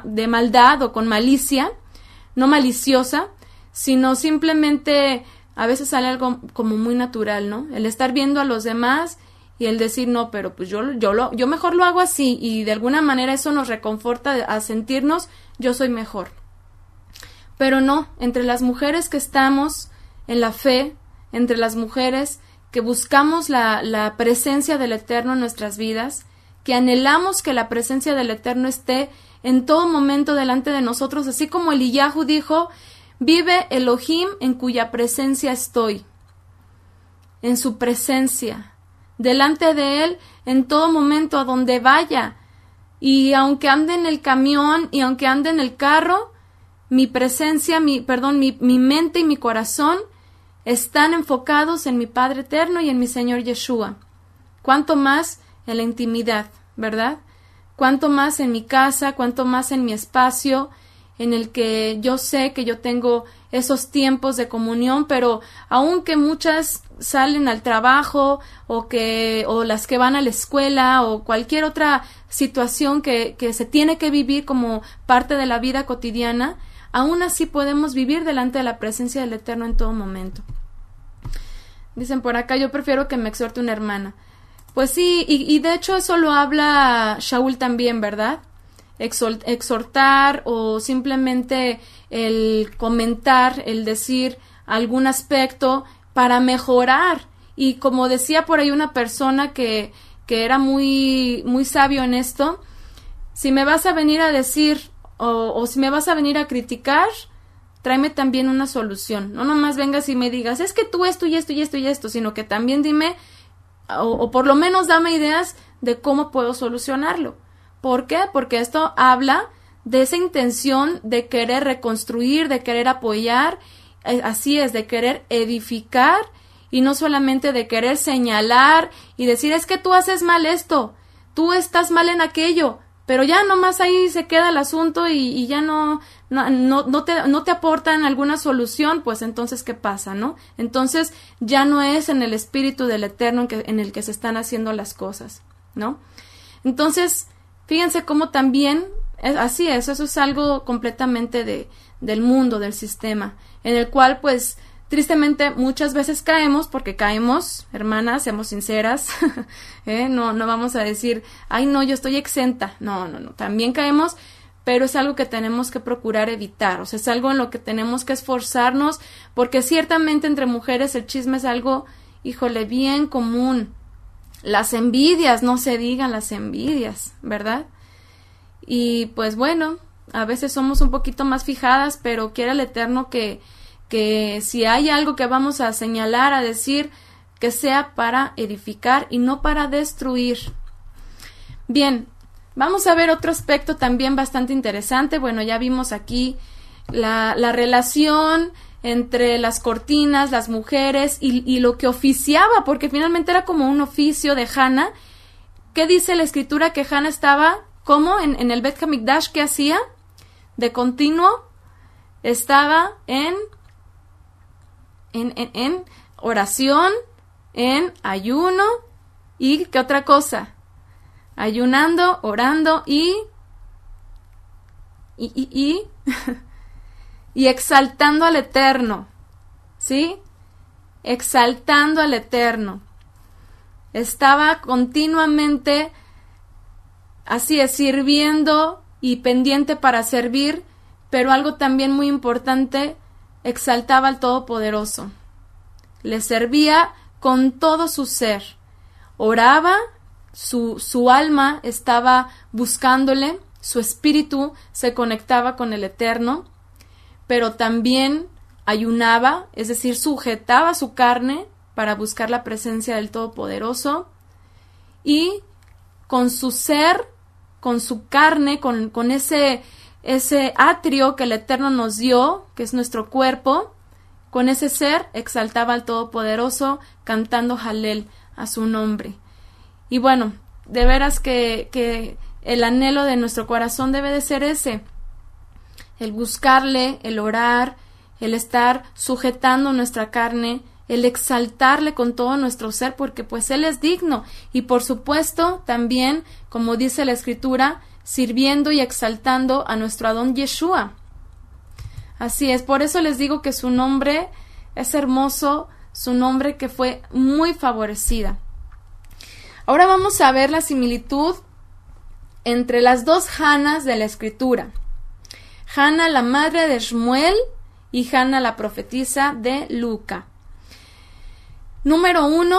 de maldad o con malicia, no maliciosa, sino simplemente a veces sale algo como muy natural, ¿no? El estar viendo a los demás y el decir no, pero pues yo yo lo yo mejor lo hago así y de alguna manera eso nos reconforta a sentirnos yo soy mejor. Pero no, entre las mujeres que estamos en la fe, entre las mujeres que buscamos la, la presencia del Eterno en nuestras vidas, que anhelamos que la presencia del Eterno esté en todo momento delante de nosotros, así como el Iyahu dijo, vive Elohim en cuya presencia estoy, en su presencia, delante de Él en todo momento, a donde vaya. Y aunque ande en el camión y aunque ande en el carro, mi presencia, mi, perdón, mi, mi mente y mi corazón están enfocados en mi Padre Eterno y en mi Señor Yeshua. Cuanto más en la intimidad, ¿verdad? Cuanto más en mi casa, cuanto más en mi espacio, en el que yo sé que yo tengo esos tiempos de comunión, pero aunque muchas salen al trabajo o que o las que van a la escuela o cualquier otra situación que, que se tiene que vivir como parte de la vida cotidiana, aún así podemos vivir delante de la presencia del Eterno en todo momento. Dicen por acá, yo prefiero que me exhorte una hermana. Pues sí, y, y de hecho eso lo habla Shaul también, ¿verdad? exhortar o simplemente el comentar, el decir algún aspecto para mejorar. Y como decía por ahí una persona que, era muy, muy sabio en esto, si me vas a venir a decir o, si me vas a venir a criticar, tráeme también una solución. No nomás vengas y me digas, es que tú esto y esto y esto y esto, sino que también dime, o, o por lo menos dame ideas de cómo puedo solucionarlo. ¿Por qué? Porque esto habla de esa intención de querer reconstruir, de querer apoyar eh, así es, de querer edificar y no solamente de querer señalar y decir es que tú haces mal esto, tú estás mal en aquello, pero ya nomás ahí se queda el asunto y, ya no, no, te, aportan alguna solución, pues entonces ¿qué pasa, no? Entonces ya no es en el espíritu del Eterno en, el que se están haciendo las cosas, ¿no? Entonces, fíjense cómo también, así es, eso es algo completamente de, del mundo, del sistema, en el cual pues tristemente muchas veces caemos porque caemos, hermanas, seamos sinceras, [laughs] ¿eh? no, no vamos a decir, ay no, yo estoy exenta, no, no, no, también caemos, pero es algo que tenemos que procurar evitar, o sea, es algo en lo que tenemos que esforzarnos, porque ciertamente entre mujeres el chisme es algo, híjole, bien común. Las envidias, no se digan las envidias, ¿verdad? Y pues bueno, a veces somos un poquito más fijadas, pero quiere el Eterno que, si hay algo que vamos a señalar, a decir, que sea para edificar y no para destruir. Bien, vamos a ver otro aspecto también bastante interesante. Bueno, ya vimos aquí la, relación entre las cortinas, las mujeres y, lo que oficiaba, porque finalmente era como un oficio de Hannah. ¿Qué dice la escritura que Hannah estaba ¿cómo? en, el Bet Hamikdash que hacía? de continuo estaba en, en, oración, en ayuno y qué otra cosa. Ayunando, orando y... y, y, [laughs] exaltando al Eterno, ¿sí? Exaltando al Eterno. Estaba continuamente, así es, sirviendo y pendiente para servir, pero algo también muy importante, exaltaba al Todopoderoso. Le servía con todo su ser. Oraba, su, su alma estaba buscándole, su espíritu se conectaba con el Eterno, pero también ayunaba, es decir, sujetaba su carne para buscar la presencia del Todopoderoso y con su ser con su carne, con, ese, atrio que el Eterno nos dio, que es nuestro cuerpo, con ese ser exaltaba al Todopoderoso cantando Jalel a su nombre. Y bueno, de veras que, que el anhelo de nuestro corazón debe de ser ese, el buscarle, el orar, el estar sujetando nuestra carne, el exaltarle con todo nuestro ser, porque pues Él es digno. Y por supuesto, también, como dice la Escritura, sirviendo y exaltando a nuestro Adón Yeshua. Así es, por eso les digo que su nombre es hermoso, su nombre que fue muy favorecida. Ahora vamos a ver la similitud entre las dos Hanas de la escritura. Hanna la madre de Shmuel y Hanna la profetisa de Luca. Número uno,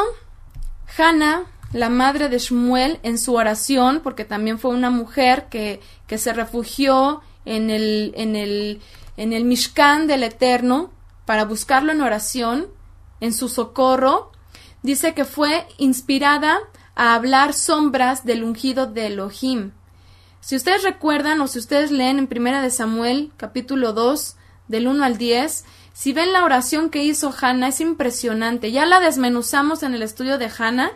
Hannah, la madre de Shmuel, en su oración, porque también fue una mujer que, se refugió en el, en, el, en el Mishkan del Eterno para buscarlo en oración, en su socorro, dice que fue inspirada a hablar sombras del ungido de Elohim. Si ustedes recuerdan o si ustedes leen en Primera de Samuel, capítulo 2, del 1 al 10, si ven la oración que hizo Hannah, es impresionante. Ya la desmenuzamos en el estudio de Hannah.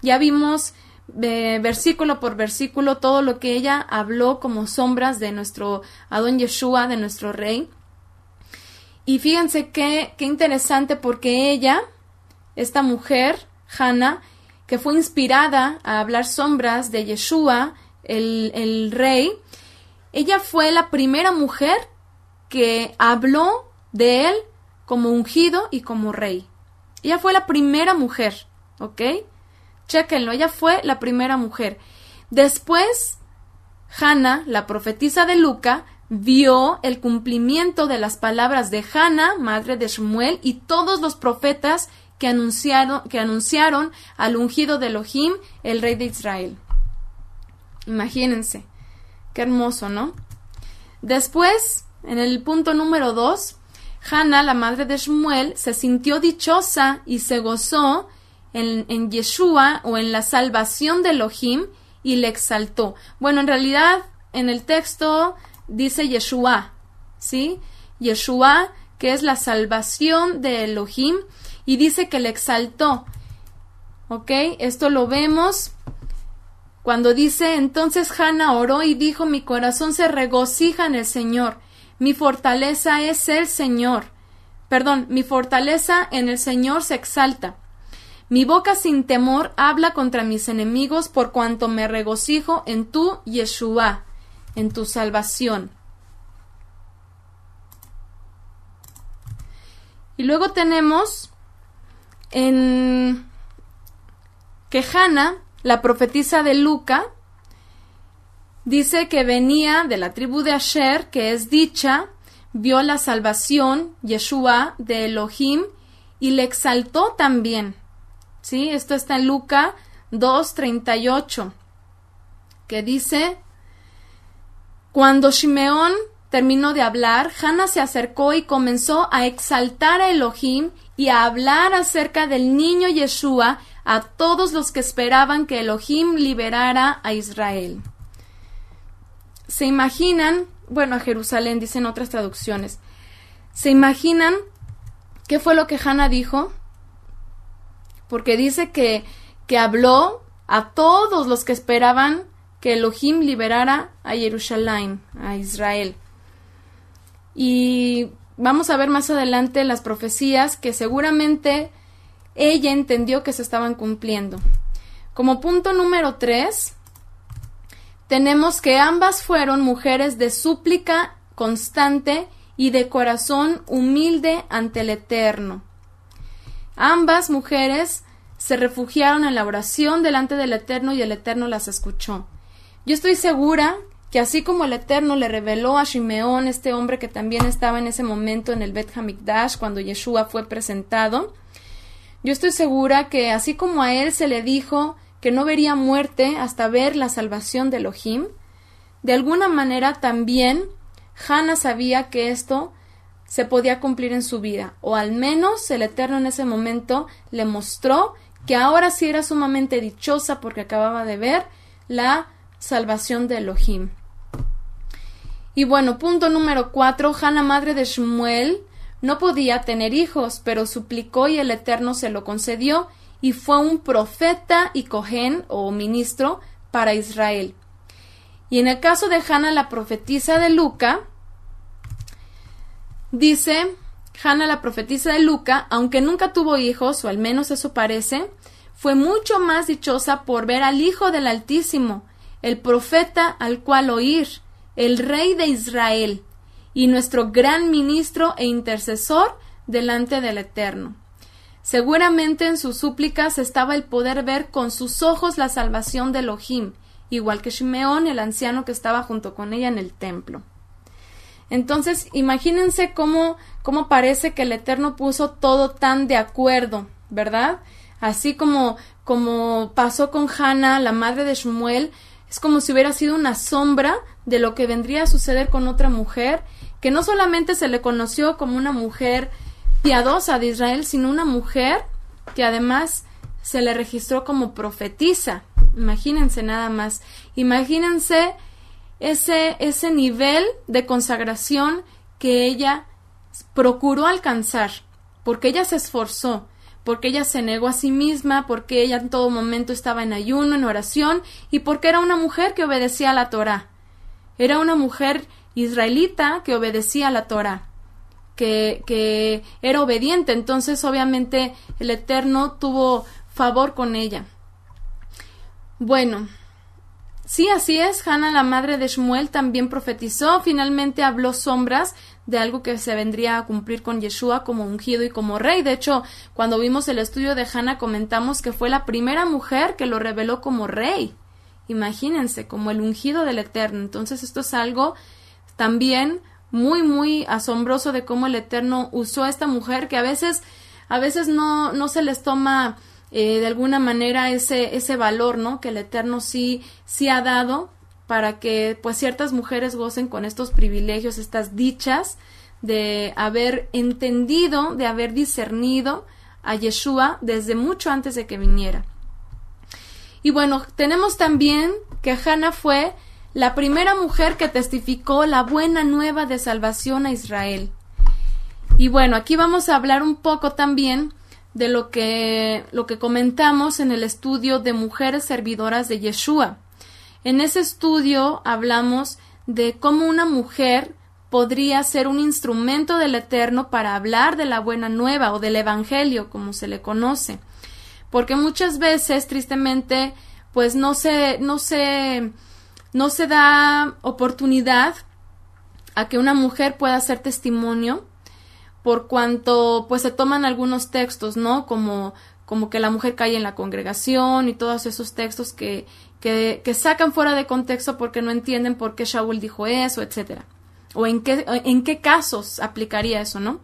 Ya vimos eh, versículo por versículo todo lo que ella habló como sombras de nuestro Adón Yeshua, de nuestro rey. Y fíjense qué, interesante porque ella, esta mujer, Hannah, que fue inspirada a hablar sombras de Yeshua, el, el rey, ella fue la primera mujer que habló de él como ungido y como rey. Ella fue la primera mujer, ¿ok? Chéquenlo, ella fue la primera mujer. Después, Hannah, la profetisa de Luca, vio el cumplimiento de las palabras de Hannah, madre de Shmuel, y todos los profetas que anunciaron, que anunciaron al ungido de Elohim, el rey de Israel. Imagínense, qué hermoso, ¿no? Después, en el punto número 2, Hannah, la madre de Shmuel, se sintió dichosa y se gozó en, Yeshua o en la salvación de Elohim y le exaltó. Bueno, en realidad en el texto dice Yeshua, ¿sí? Yeshua, que es la salvación de Elohim, y dice que le exaltó. ¿Ok? Esto lo vemos cuando dice, entonces Hannah oró y dijo, mi corazón se regocija en el Señor. Mi fortaleza es el Señor. Perdón, mi fortaleza en el Señor se exalta. Mi boca sin temor habla contra mis enemigos por cuanto me regocijo en tu Yeshua, en tu salvación. Y luego tenemos en que Hannah, la profetisa de Luca, Dice que venía de la tribu de Asher, que es dicha, vio la salvación, Yeshua, de Elohim, y le exaltó también. ¿Sí? Esto está en Luca 2.38, que dice, cuando Shimeón terminó de hablar, Hannah se acercó y comenzó a exaltar a Elohim y a hablar acerca del niño Yeshua a todos los que esperaban que Elohim liberara a Israel se imaginan, bueno, a Jerusalén dicen otras traducciones, se imaginan qué fue lo que Hannah dijo, porque dice que, que habló a todos los que esperaban que Elohim liberara a Jerusalén, a Israel. Y vamos a ver más adelante las profecías que seguramente ella entendió que se estaban cumpliendo. Como punto número 3, tenemos que ambas fueron mujeres de súplica constante y de corazón humilde ante el Eterno. Ambas mujeres se refugiaron en la oración delante del Eterno y el Eterno las escuchó. Yo estoy segura que así como el Eterno le reveló a Shimeón, este hombre que también estaba en ese momento en el Bet cuando Yeshua fue presentado, yo estoy segura que así como a él se le dijo que no vería muerte hasta ver la salvación de Elohim, de alguna manera también Hannah sabía que esto se podía cumplir en su vida, o al menos el Eterno en ese momento le mostró que ahora sí era sumamente dichosa porque acababa de ver la salvación de Elohim. Y bueno, punto número cuatro, Hannah, madre de Shmuel, no podía tener hijos, pero suplicó y el Eterno se lo concedió, y fue un profeta y cojén o ministro para Israel. Y en el caso de Hannah, la profetisa de Luca, dice Hanna la profetisa de Luca, aunque nunca tuvo hijos, o al menos eso parece, fue mucho más dichosa por ver al Hijo del Altísimo, el profeta al cual oír, el Rey de Israel, y nuestro gran ministro e intercesor delante del Eterno. Seguramente en sus súplicas estaba el poder ver con sus ojos la salvación de Elohim, igual que Shimeón, el anciano que estaba junto con ella en el templo. Entonces, imagínense cómo, cómo parece que el Eterno puso todo tan de acuerdo, ¿verdad? Así como, como pasó con Hannah, la madre de Shmuel, es como si hubiera sido una sombra de lo que vendría a suceder con otra mujer, que no solamente se le conoció como una mujer piadosa de Israel, sino una mujer que además se le registró como profetisa. Imagínense nada más. Imagínense ese, ese nivel de consagración que ella procuró alcanzar, porque ella se esforzó, porque ella se negó a sí misma, porque ella en todo momento estaba en ayuno, en oración, y porque era una mujer que obedecía a la Torah. Era una mujer israelita que obedecía a la Torah que, era obediente. Entonces, obviamente, el Eterno tuvo favor con ella. Bueno, sí, así es. Hannah, la madre de Shmuel, también profetizó. Finalmente habló sombras de algo que se vendría a cumplir con Yeshua como ungido y como rey. De hecho, cuando vimos el estudio de Hannah, comentamos que fue la primera mujer que lo reveló como rey. Imagínense, como el ungido del Eterno. Entonces, esto es algo también muy, muy asombroso de cómo el Eterno usó a esta mujer que a veces, a veces no, se les toma eh, de alguna manera ese, ese valor, ¿no? Que el Eterno sí, sí ha dado para que pues ciertas mujeres gocen con estos privilegios, estas dichas de haber entendido, de haber discernido a Yeshua desde mucho antes de que viniera. Y bueno, tenemos también que Hannah fue la primera mujer que testificó la buena nueva de salvación a Israel. Y bueno, aquí vamos a hablar un poco también de lo que, lo que comentamos en el estudio de mujeres servidoras de Yeshua. En ese estudio hablamos de cómo una mujer podría ser un instrumento del Eterno para hablar de la buena nueva o del Evangelio, como se le conoce. Porque muchas veces, tristemente, pues no se, no se no se da oportunidad a que una mujer pueda hacer testimonio por cuanto pues se toman algunos textos, ¿no? Como como que la mujer cae en la congregación y todos esos textos que, sacan fuera de contexto porque no entienden por qué Shaul dijo eso, etcétera. O en qué, en qué casos aplicaría eso, ¿no?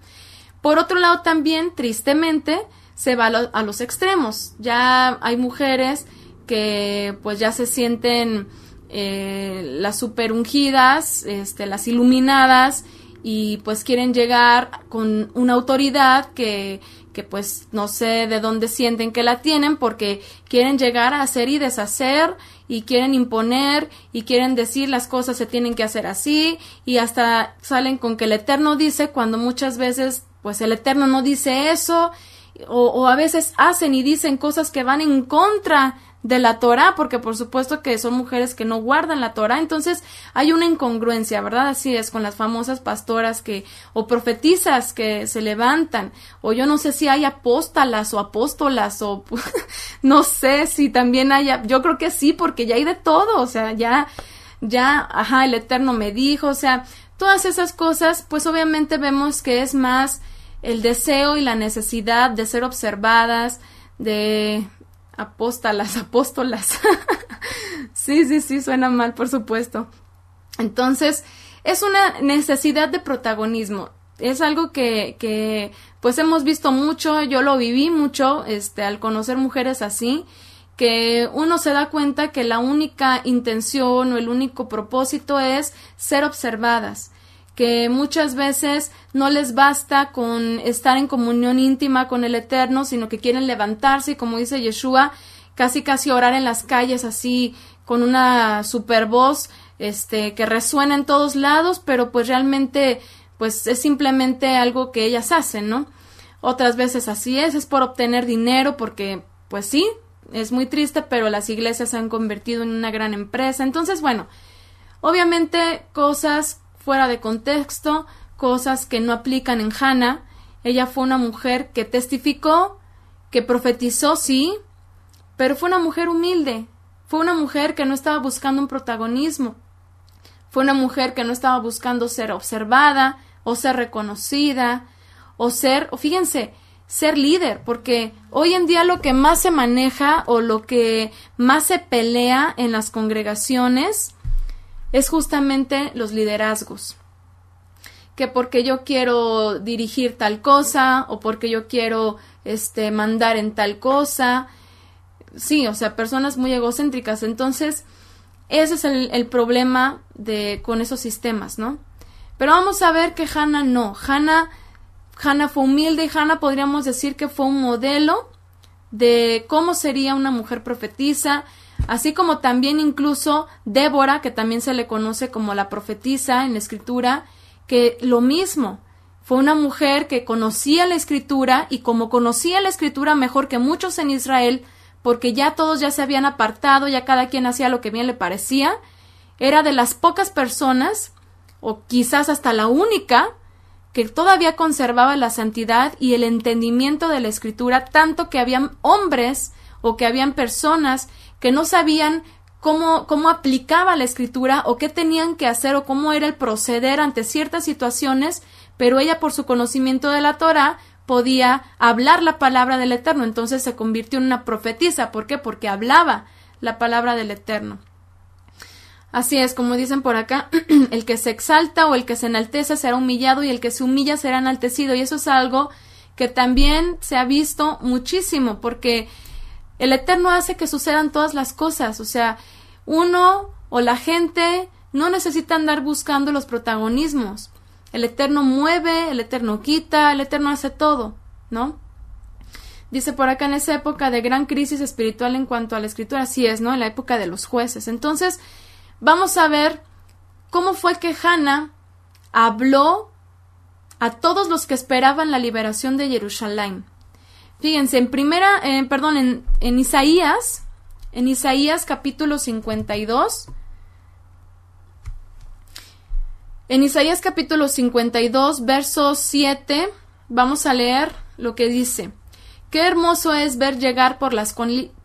Por otro lado, también, tristemente, se va a, a los extremos. Ya hay mujeres que pues ya se sienten eh, las super ungidas, este, las iluminadas, y pues quieren llegar con una autoridad que, que pues no sé de dónde sienten que la tienen porque quieren llegar a hacer y deshacer y quieren imponer y quieren decir las cosas se tienen que hacer así y hasta salen con que el Eterno dice cuando muchas veces pues el Eterno no dice eso o a veces hacen y dicen cosas que van en contra de la Torah, porque por supuesto que son mujeres que no guardan la Torah, entonces hay una incongruencia, ¿verdad? Así es, con las famosas pastoras que, o profetizas que se levantan, o yo no sé si hay apóstolas o apóstolas, o [laughs] no sé si también haya, yo creo que sí, porque ya hay de todo, o sea, ya, ya, ajá, el Eterno me dijo, o sea, todas esas cosas, pues obviamente vemos que es más el deseo y la necesidad de ser observadas, de apóstolas [laughs] apóstolas. sí, sí, sí, suena mal, por supuesto. Entonces, es una necesidad de protagonismo. Es algo que, que pues hemos visto mucho, yo lo viví mucho, este, al conocer mujeres así, que uno se da cuenta que la única intención o el único propósito es ser observadas que muchas veces no les basta con estar en comunión íntima con el Eterno, sino que quieren levantarse y como dice Yeshua, casi casi orar en las calles así con una super voz este que resuena en todos lados, pero pues realmente pues es simplemente algo que ellas hacen, ¿no? Otras veces así es, es por obtener dinero porque pues sí, es muy triste, pero las iglesias se han convertido en una gran empresa. Entonces, bueno, obviamente cosas fuera de contexto, cosas que no aplican en Hannah. Ella fue una mujer que testificó, que profetizó, sí, pero fue una mujer humilde, fue una mujer que no estaba buscando un protagonismo, fue una mujer que no estaba buscando ser observada o ser reconocida o ser, o fíjense, ser líder, porque hoy en día lo que más se maneja o lo que más se pelea en las congregaciones es justamente los liderazgos. Que porque yo quiero dirigir tal cosa o porque yo quiero este, mandar en tal cosa. Sí, o sea, personas muy egocéntricas. Entonces, ese es el, problema de, con esos sistemas, ¿no? Pero vamos a ver que Hannah no. Hannah, Hannah fue humilde y Hannah podríamos decir que fue un modelo de cómo sería una mujer profetisa, así como también incluso Débora, que también se le conoce como la profetisa en la escritura, que lo mismo, fue una mujer que conocía la escritura y como conocía la escritura mejor que muchos en Israel, porque ya todos ya se habían apartado, ya cada quien hacía lo que bien le parecía, era de las pocas personas, o quizás hasta la única, que todavía conservaba la santidad y el entendimiento de la escritura, tanto que habían hombres o que habían personas que no sabían cómo, cómo aplicaba la escritura o qué tenían que hacer o cómo era el proceder ante ciertas situaciones, pero ella por su conocimiento de la Torah podía hablar la palabra del Eterno, entonces se convirtió en una profetisa. ¿Por qué? Porque hablaba la palabra del Eterno. Así es, como dicen por acá, [clears throat] el que se exalta o el que se enaltece será humillado y el que se humilla será enaltecido. Y eso es algo que también se ha visto muchísimo, porque el Eterno hace que sucedan todas las cosas, o sea, uno o la gente no necesita andar buscando los protagonismos. El Eterno mueve, el Eterno quita, el Eterno hace todo, ¿no? Dice por acá en esa época de gran crisis espiritual en cuanto a la escritura, así es, ¿no? En la época de los jueces. Entonces, vamos a ver cómo fue que Hannah habló a todos los que esperaban la liberación de Jerusalén. Fíjense, en primera, eh, perdón, en, Isaías, en Isaías capítulo 52, en Isaías capítulo 52, verso 7, vamos a leer lo que dice. Qué hermoso es ver llegar por las,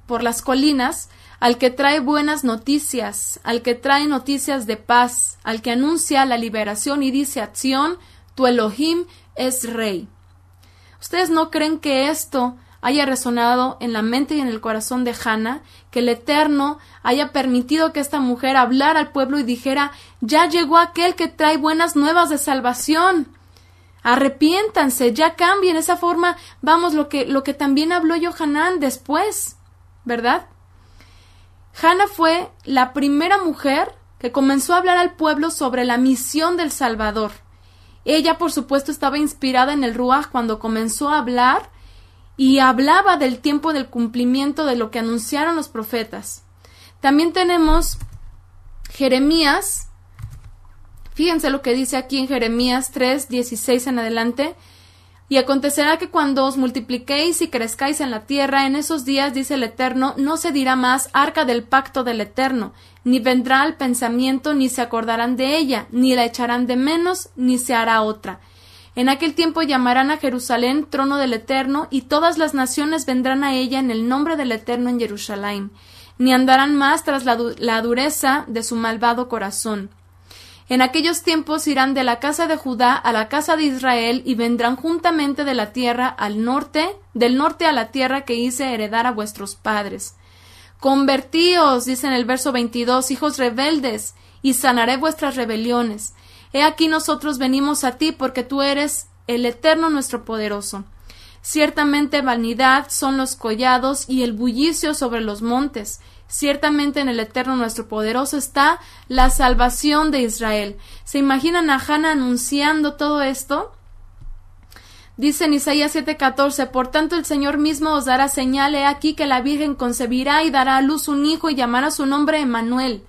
por las colinas al que trae buenas noticias, al que trae noticias de paz, al que anuncia la liberación y dice acción, tu Elohim es rey. ¿Ustedes no creen que esto haya resonado en la mente y en el corazón de Hannah, que el Eterno haya permitido que esta mujer hablara al pueblo y dijera Ya llegó aquel que trae buenas nuevas de salvación. Arrepiéntanse, ya cambien esa forma, vamos, lo que, lo que también habló Yohanan después, ¿verdad? Hannah fue la primera mujer que comenzó a hablar al pueblo sobre la misión del Salvador. Ella, por supuesto, estaba inspirada en el Ruach cuando comenzó a hablar y hablaba del tiempo del cumplimiento de lo que anunciaron los profetas. También tenemos Jeremías. Fíjense lo que dice aquí en Jeremías 3, 16 en adelante. Y acontecerá que cuando os multipliquéis y crezcáis en la tierra, en esos días, dice el Eterno, no se dirá más arca del pacto del Eterno, ni vendrá al pensamiento, ni se acordarán de ella, ni la echarán de menos, ni se hará otra. En aquel tiempo llamarán a Jerusalén trono del Eterno, y todas las naciones vendrán a ella en el nombre del Eterno en Jerusalén, ni andarán más tras la, la dureza de su malvado corazón. En aquellos tiempos irán de la casa de Judá a la casa de Israel y vendrán juntamente de la tierra al norte, del norte a la tierra que hice heredar a vuestros padres. Convertíos, dice en el verso 22, hijos rebeldes, y sanaré vuestras rebeliones. He aquí nosotros venimos a ti porque tú eres el eterno nuestro poderoso. Ciertamente vanidad son los collados y el bullicio sobre los montes. Ciertamente en el Eterno nuestro poderoso está la salvación de Israel. ¿Se imaginan a Hannah anunciando todo esto? Dice en Isaías 7:14, Por tanto el Señor mismo os dará señal, he aquí que la Virgen concebirá y dará a luz un hijo y llamará su nombre Emmanuel.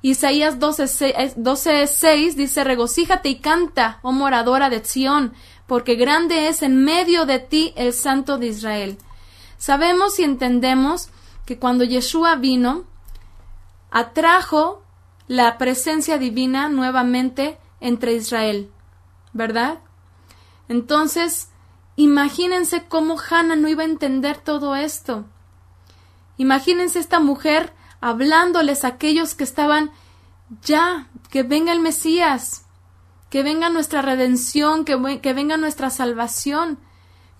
Isaías 12:6 eh, dice, Regocíjate y canta, oh moradora de Sión, porque grande es en medio de ti el Santo de Israel. Sabemos y entendemos que cuando Yeshua vino, atrajo la presencia divina nuevamente entre Israel, ¿verdad? Entonces, imagínense cómo Hannah no iba a entender todo esto. Imagínense esta mujer hablándoles a aquellos que estaban ya, que venga el Mesías, que venga nuestra redención, que, venga nuestra salvación.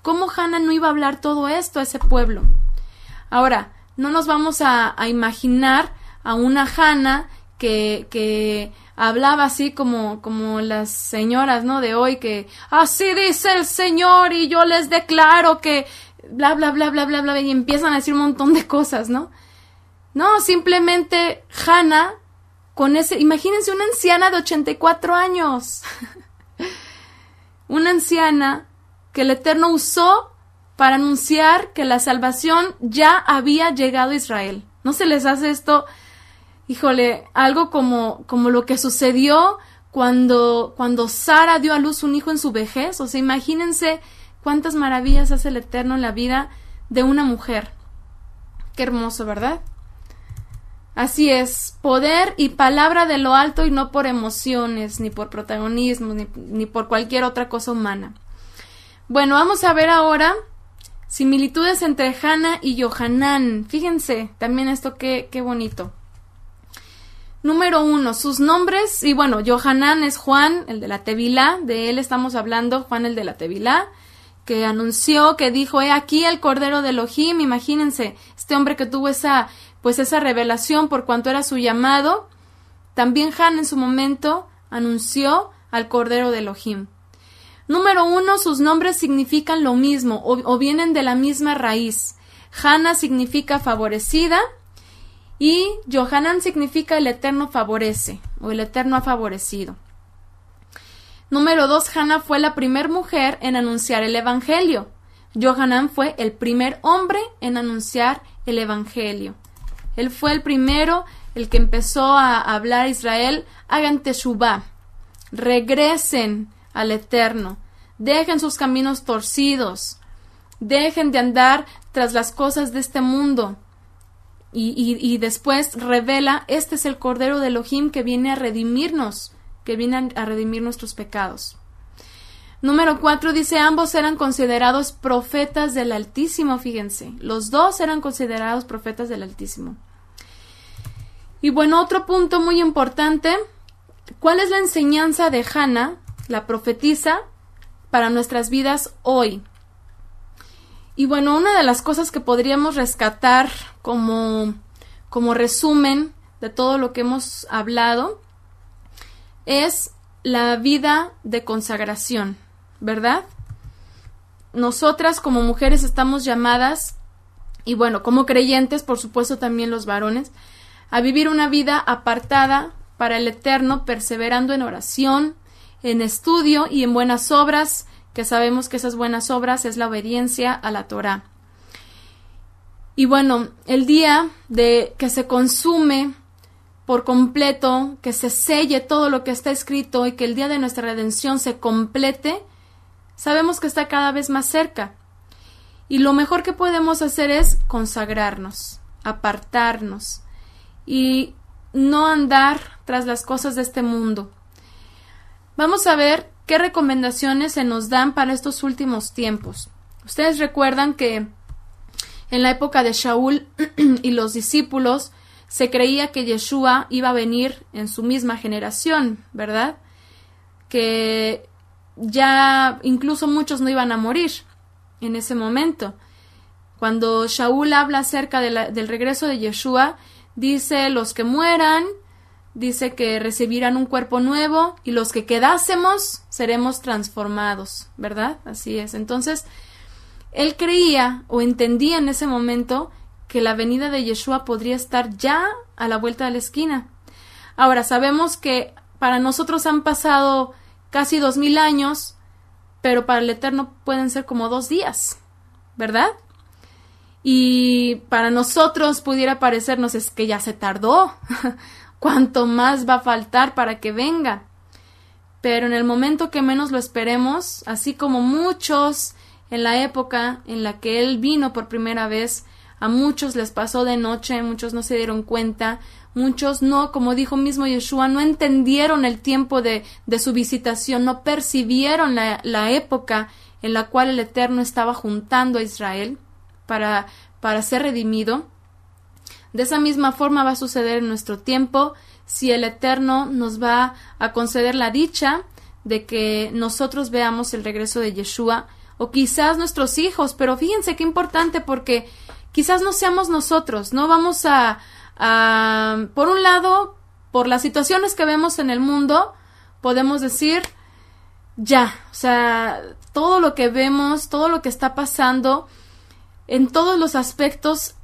¿Cómo Jana no iba a hablar todo esto a ese pueblo? Ahora, no nos vamos a, imaginar a una Hanna que, hablaba así como, como las señoras, ¿no? De hoy que así dice el Señor y yo les declaro que bla, bla, bla, bla, bla, bla, y empiezan a decir un montón de cosas, ¿no? No, simplemente Hannah con ese, imagínense una anciana de 84 años, [laughs] una anciana que el Eterno usó para anunciar que la salvación ya había llegado a Israel. ¿No se les hace esto híjole, algo como, como lo que sucedió cuando, cuando Sara dio a luz un hijo en su vejez. O sea, imagínense cuántas maravillas hace el Eterno en la vida de una mujer. Qué hermoso, ¿verdad? Así es, poder y palabra de lo alto y no por emociones, ni por protagonismo, ni, por cualquier otra cosa humana. Bueno, vamos a ver ahora similitudes entre Hannah y Johanán. Fíjense, también esto qué, qué bonito. Número uno, sus nombres, y bueno, Johanan es Juan, el de la Tevilá, de él estamos hablando, Juan el de la Tevilá, que anunció, que dijo, he aquí el Cordero de Elohim, imagínense, este hombre que tuvo esa, pues esa revelación por cuanto era su llamado, también Han en su momento anunció al Cordero de Elohim. Número uno, sus nombres significan lo mismo o, o vienen de la misma raíz. Hana significa favorecida y Johanan significa el Eterno favorece o el Eterno ha favorecido. Número dos, Hannah fue la primer mujer en anunciar el Evangelio. Yohanan fue el primer hombre en anunciar el Evangelio. Él fue el primero, el que empezó a hablar a Israel, hagan teshuvah, regresen al Eterno, dejen sus caminos torcidos, dejen de andar tras las cosas de este mundo, y, después revela, este es el Cordero de Elohim que viene a redimirnos, que viene a redimir nuestros pecados. Número cuatro dice, ambos eran considerados profetas del Altísimo, fíjense, los dos eran considerados profetas del Altísimo. Y bueno, otro punto muy importante, ¿cuál es la enseñanza de Hannah, la profetisa, para nuestras vidas hoy? Y bueno, una de las cosas que podríamos rescatar como, como resumen de todo lo que hemos hablado es la vida de consagración, ¿verdad? Nosotras como mujeres estamos llamadas, y bueno, como creyentes, por supuesto también los varones, a vivir una vida apartada para el Eterno, perseverando en oración, en estudio y en buenas obras, que sabemos que esas buenas obras es la obediencia a la Torah. Y bueno, el día de que se consume por completo, que se selle todo lo que está escrito y que el día de nuestra redención se complete, sabemos que está cada vez más cerca. Y lo mejor que podemos hacer es consagrarnos, apartarnos y no andar tras las cosas de este mundo. Vamos a ver qué recomendaciones se nos dan para estos últimos tiempos. Ustedes recuerdan que en la época de Shaul [clears throat] y los discípulos se creía que Yeshua iba a venir en su misma generación, ¿verdad? Que ya incluso muchos no iban a morir en ese momento. Cuando Shaul habla acerca del regreso de Yeshua, dice los que mueran dice que recibirán un cuerpo nuevo y los que quedásemos seremos transformados, ¿verdad? Así es. Entonces, él creía o entendía en ese momento que la venida de Yeshua podría estar ya a la vuelta de la esquina. Ahora, sabemos que para nosotros han pasado casi dos mil años, pero para el Eterno pueden ser como dos días, ¿verdad? Y para nosotros pudiera parecernos es que ya se tardó [laughs] cuánto más va a faltar para que venga. Pero en el momento que menos lo esperemos, así como muchos en la época en la que Él vino por primera vez, a muchos les pasó de noche, muchos no se dieron cuenta, muchos no, como dijo mismo Yeshua, no entendieron el tiempo de, su visitación, no percibieron la, la época en la cual el Eterno estaba juntando a Israel para, para ser redimido. De esa misma forma va a suceder en nuestro tiempo si el Eterno nos va a conceder la dicha de que nosotros veamos el regreso de Yeshua o quizás nuestros hijos, pero fíjense qué importante porque quizás no seamos nosotros, no vamos a, a por un lado, por las situaciones que vemos en el mundo, podemos decir ya, o sea, todo lo que vemos, todo lo que está pasando en todos los aspectos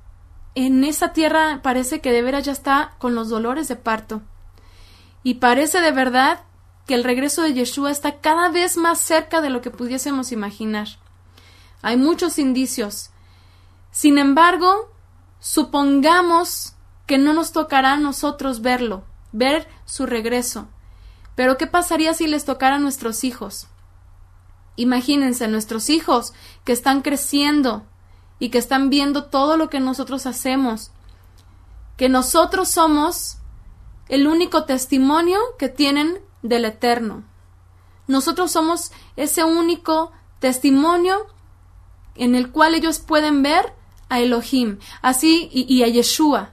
en esa tierra parece que de veras ya está con los dolores de parto. Y parece de verdad que el regreso de Yeshua está cada vez más cerca de lo que pudiésemos imaginar. Hay muchos indicios. Sin embargo, supongamos que no nos tocará a nosotros verlo, ver su regreso. Pero ¿qué pasaría si les tocara a nuestros hijos? Imagínense nuestros hijos que están creciendo, y que están viendo todo lo que nosotros hacemos, que nosotros somos el único testimonio que tienen del Eterno. Nosotros somos ese único testimonio en el cual ellos pueden ver a Elohim, así y, a Yeshua.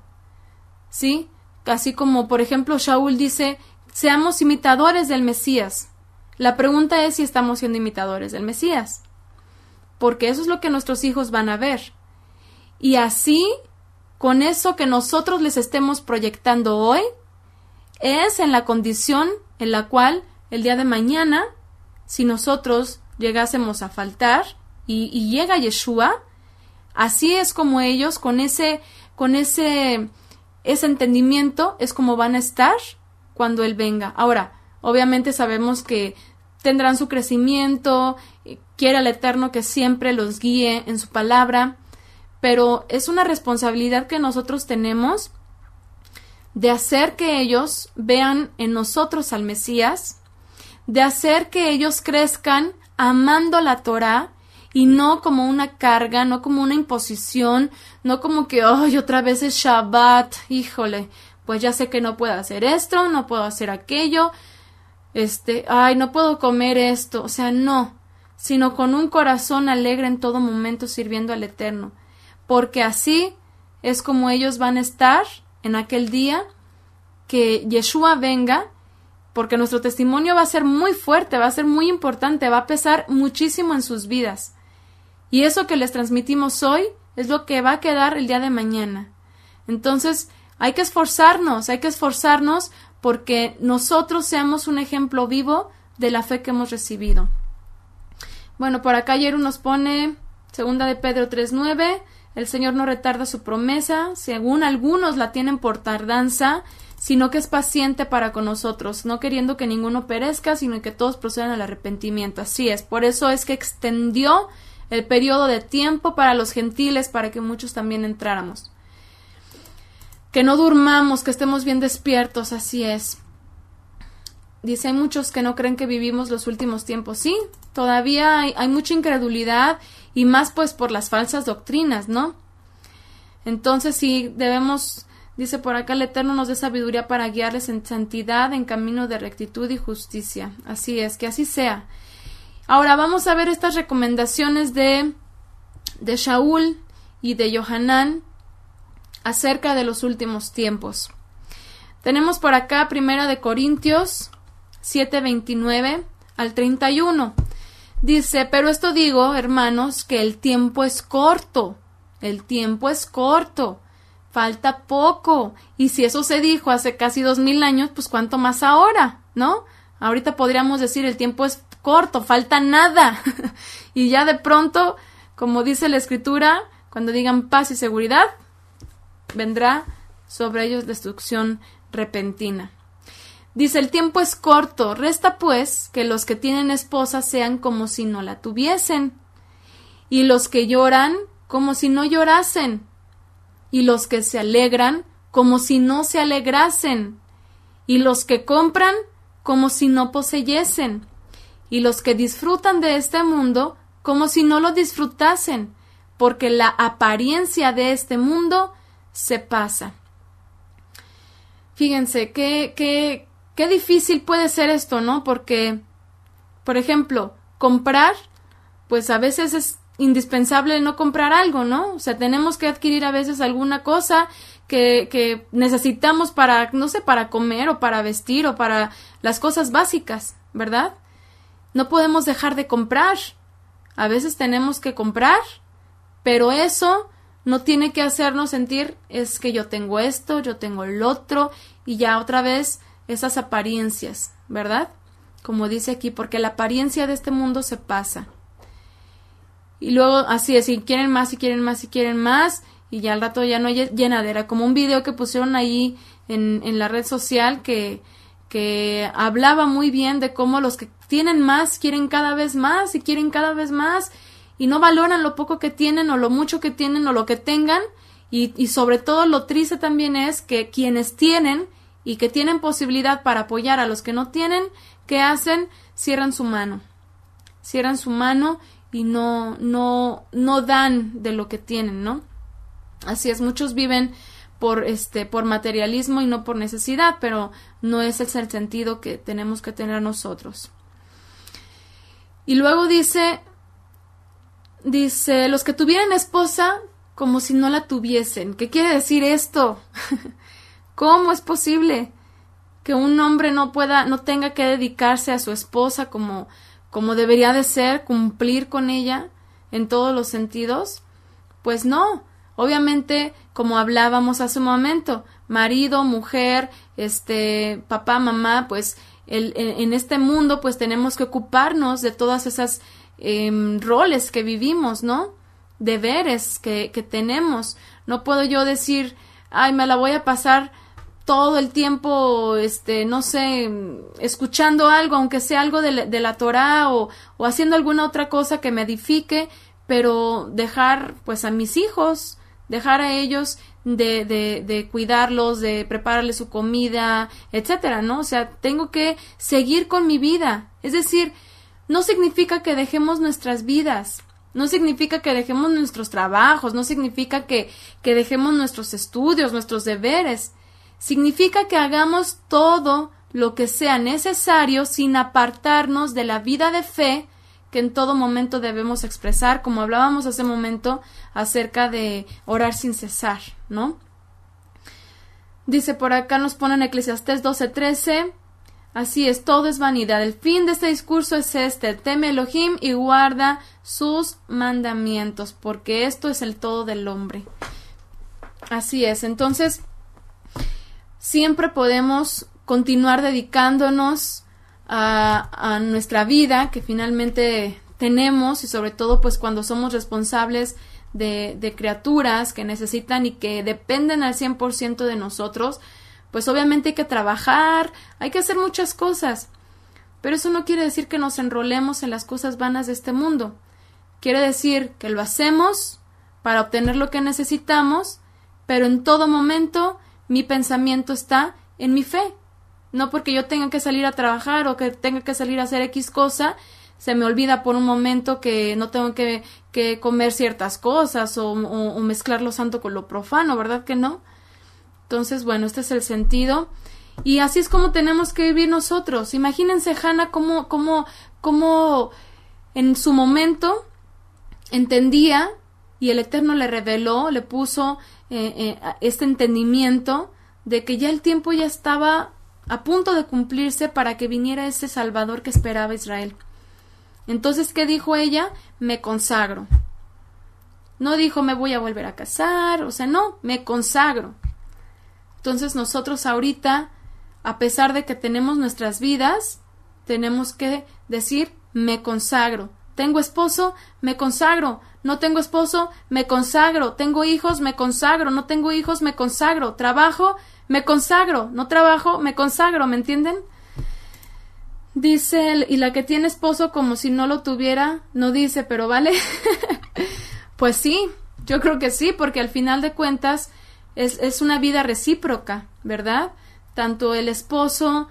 ¿Sí? Así como, por ejemplo, Shaul dice, seamos imitadores del Mesías. La pregunta es si estamos siendo imitadores del Mesías porque eso es lo que nuestros hijos van a ver. Y así, con eso que nosotros les estemos proyectando hoy, es en la condición en la cual el día de mañana, si nosotros llegásemos a faltar y, llega Yeshua, así es como ellos con ese con ese ese entendimiento es como van a estar cuando él venga. Ahora, obviamente sabemos que tendrán su crecimiento quiere al Eterno que siempre los guíe en su palabra, pero es una responsabilidad que nosotros tenemos de hacer que ellos vean en nosotros al Mesías, de hacer que ellos crezcan amando la Torah y no como una carga, no como una imposición, no como que, ay, otra vez es Shabbat, híjole, pues ya sé que no puedo hacer esto, no puedo hacer aquello, este, ay, no puedo comer esto, o sea, no, sino con un corazón alegre en todo momento sirviendo al Eterno, porque así es como ellos van a estar en aquel día que Yeshua venga, porque nuestro testimonio va a ser muy fuerte, va a ser muy importante, va a pesar muchísimo en sus vidas. Y eso que les transmitimos hoy es lo que va a quedar el día de mañana. Entonces, hay que esforzarnos, hay que esforzarnos porque nosotros seamos un ejemplo vivo de la fe que hemos recibido. Bueno, por acá ayer nos pone segunda de Pedro 3.9, el Señor no retarda su promesa, según algunos la tienen por tardanza, sino que es paciente para con nosotros, no queriendo que ninguno perezca, sino que todos procedan al arrepentimiento. Así es, por eso es que extendió el periodo de tiempo para los gentiles, para que muchos también entráramos. Que no durmamos, que estemos bien despiertos, así es. Dice, hay muchos que no creen que vivimos los últimos tiempos. Sí, todavía hay, mucha incredulidad y más pues por las falsas doctrinas, ¿no? Entonces sí debemos, dice por acá, el Eterno nos dé sabiduría para guiarles en santidad, en camino de rectitud y justicia. Así es, que así sea. Ahora vamos a ver estas recomendaciones de, de Shaul y de Johanán acerca de los últimos tiempos. Tenemos por acá Primera de Corintios 7:29 al 31. Dice, pero esto digo, hermanos, que el tiempo es corto, el tiempo es corto, falta poco, y si eso se dijo hace casi dos mil años, pues cuánto más ahora, ¿no? Ahorita podríamos decir el tiempo es corto, falta nada, [laughs] y ya de pronto, como dice la escritura, cuando digan paz y seguridad, vendrá sobre ellos destrucción repentina. Dice, el tiempo es corto, resta pues que los que tienen esposa sean como si no la tuviesen, y los que lloran como si no llorasen, y los que se alegran como si no se alegrasen, y los que compran como si no poseyesen, y los que disfrutan de este mundo como si no lo disfrutasen, porque la apariencia de este mundo se pasa. Fíjense, qué, qué difícil puede ser esto, ¿no? Porque, por ejemplo, comprar, pues a veces es indispensable no comprar algo, ¿no? O sea, tenemos que adquirir a veces alguna cosa que, necesitamos para, no sé, para comer o para vestir o para las cosas básicas, ¿verdad? No podemos dejar de comprar. A veces tenemos que comprar, pero eso no tiene que hacernos sentir es que yo tengo esto, yo tengo el otro y ya otra vez esas apariencias, ¿verdad? Como dice aquí, porque la apariencia de este mundo se pasa. Y luego, así es, y quieren más, y quieren más, y quieren más, y ya al rato ya no hay llenadera, como un video que pusieron ahí en, la red social que, hablaba muy bien de cómo los que tienen más quieren cada vez más y quieren cada vez más y no valoran lo poco que tienen o lo mucho que tienen o lo que tengan y, y sobre todo lo triste también es que quienes tienen y que tienen posibilidad para apoyar a los que no tienen, ¿qué hacen? Cierran su mano. Cierran su mano y no, no, no dan de lo que tienen, ¿no? Así es, muchos viven por este, por materialismo y no por necesidad, pero no es el sentido que tenemos que tener nosotros. Y luego dice, dice, los que tuvieran esposa como si no la tuviesen. ¿Qué quiere decir esto? [laughs] ¿Cómo es posible que un hombre no pueda, no tenga que dedicarse a su esposa como, como debería de ser, cumplir con ella en todos los sentidos? Pues no. Obviamente, como hablábamos hace un momento, marido, mujer, este, papá, mamá, pues en, este mundo, pues tenemos que ocuparnos de todas esas em, roles que vivimos, ¿no? Deberes que, que tenemos. No puedo yo decir, ay, me la voy a pasar todo el tiempo, este, no sé, escuchando algo, aunque sea algo de la, de Torah o, haciendo alguna otra cosa que me edifique, pero dejar pues a mis hijos, dejar a ellos de, cuidarlos, de prepararles su comida, etcétera, ¿no? O sea, tengo que seguir con mi vida. Es decir, no significa que dejemos nuestras vidas, no significa que dejemos nuestros trabajos, no significa que, que dejemos nuestros estudios, nuestros deberes significa que hagamos todo lo que sea necesario sin apartarnos de la vida de fe que en todo momento debemos expresar, como hablábamos hace momento acerca de orar sin cesar, ¿no? Dice por acá nos ponen Eclesiastés 12:13, así es, todo es vanidad. El fin de este discurso es este, teme Elohim y guarda sus mandamientos, porque esto es el todo del hombre. Así es, entonces siempre podemos continuar dedicándonos a, nuestra vida que finalmente tenemos y sobre todo pues cuando somos responsables de, de, criaturas que necesitan y que dependen al 100% de nosotros, pues obviamente hay que trabajar, hay que hacer muchas cosas. Pero eso no quiere decir que nos enrolemos en las cosas vanas de este mundo. Quiere decir que lo hacemos para obtener lo que necesitamos, pero en todo momento mi pensamiento está en mi fe. No porque yo tenga que salir a trabajar o que tenga que salir a hacer X cosa, se me olvida por un momento que no tengo que, comer ciertas cosas o, mezclar lo santo con lo profano, ¿verdad que no? Entonces, bueno, este es el sentido. Y así es como tenemos que vivir nosotros. Imagínense, Hannah, cómo, cómo, cómo en su momento entendía y el Eterno le reveló, le puso eh, eh, este entendimiento de que ya el tiempo ya estaba a punto de cumplirse para que viniera ese Salvador que esperaba Israel. Entonces, ¿qué dijo ella? Me consagro. No dijo me voy a volver a casar, o sea, no, me consagro. Entonces nosotros ahorita, a pesar de que tenemos nuestras vidas, tenemos que decir me consagro. Tengo esposo, me consagro no tengo esposo, me consagro, tengo hijos, me consagro, no tengo hijos, me consagro, trabajo, me consagro, no trabajo, me consagro, ¿me entienden? Dice, él, y la que tiene esposo como si no lo tuviera, no dice, pero vale. [laughs] pues sí, yo creo que sí, porque al final de cuentas es, es una vida recíproca, ¿verdad? Tanto el esposo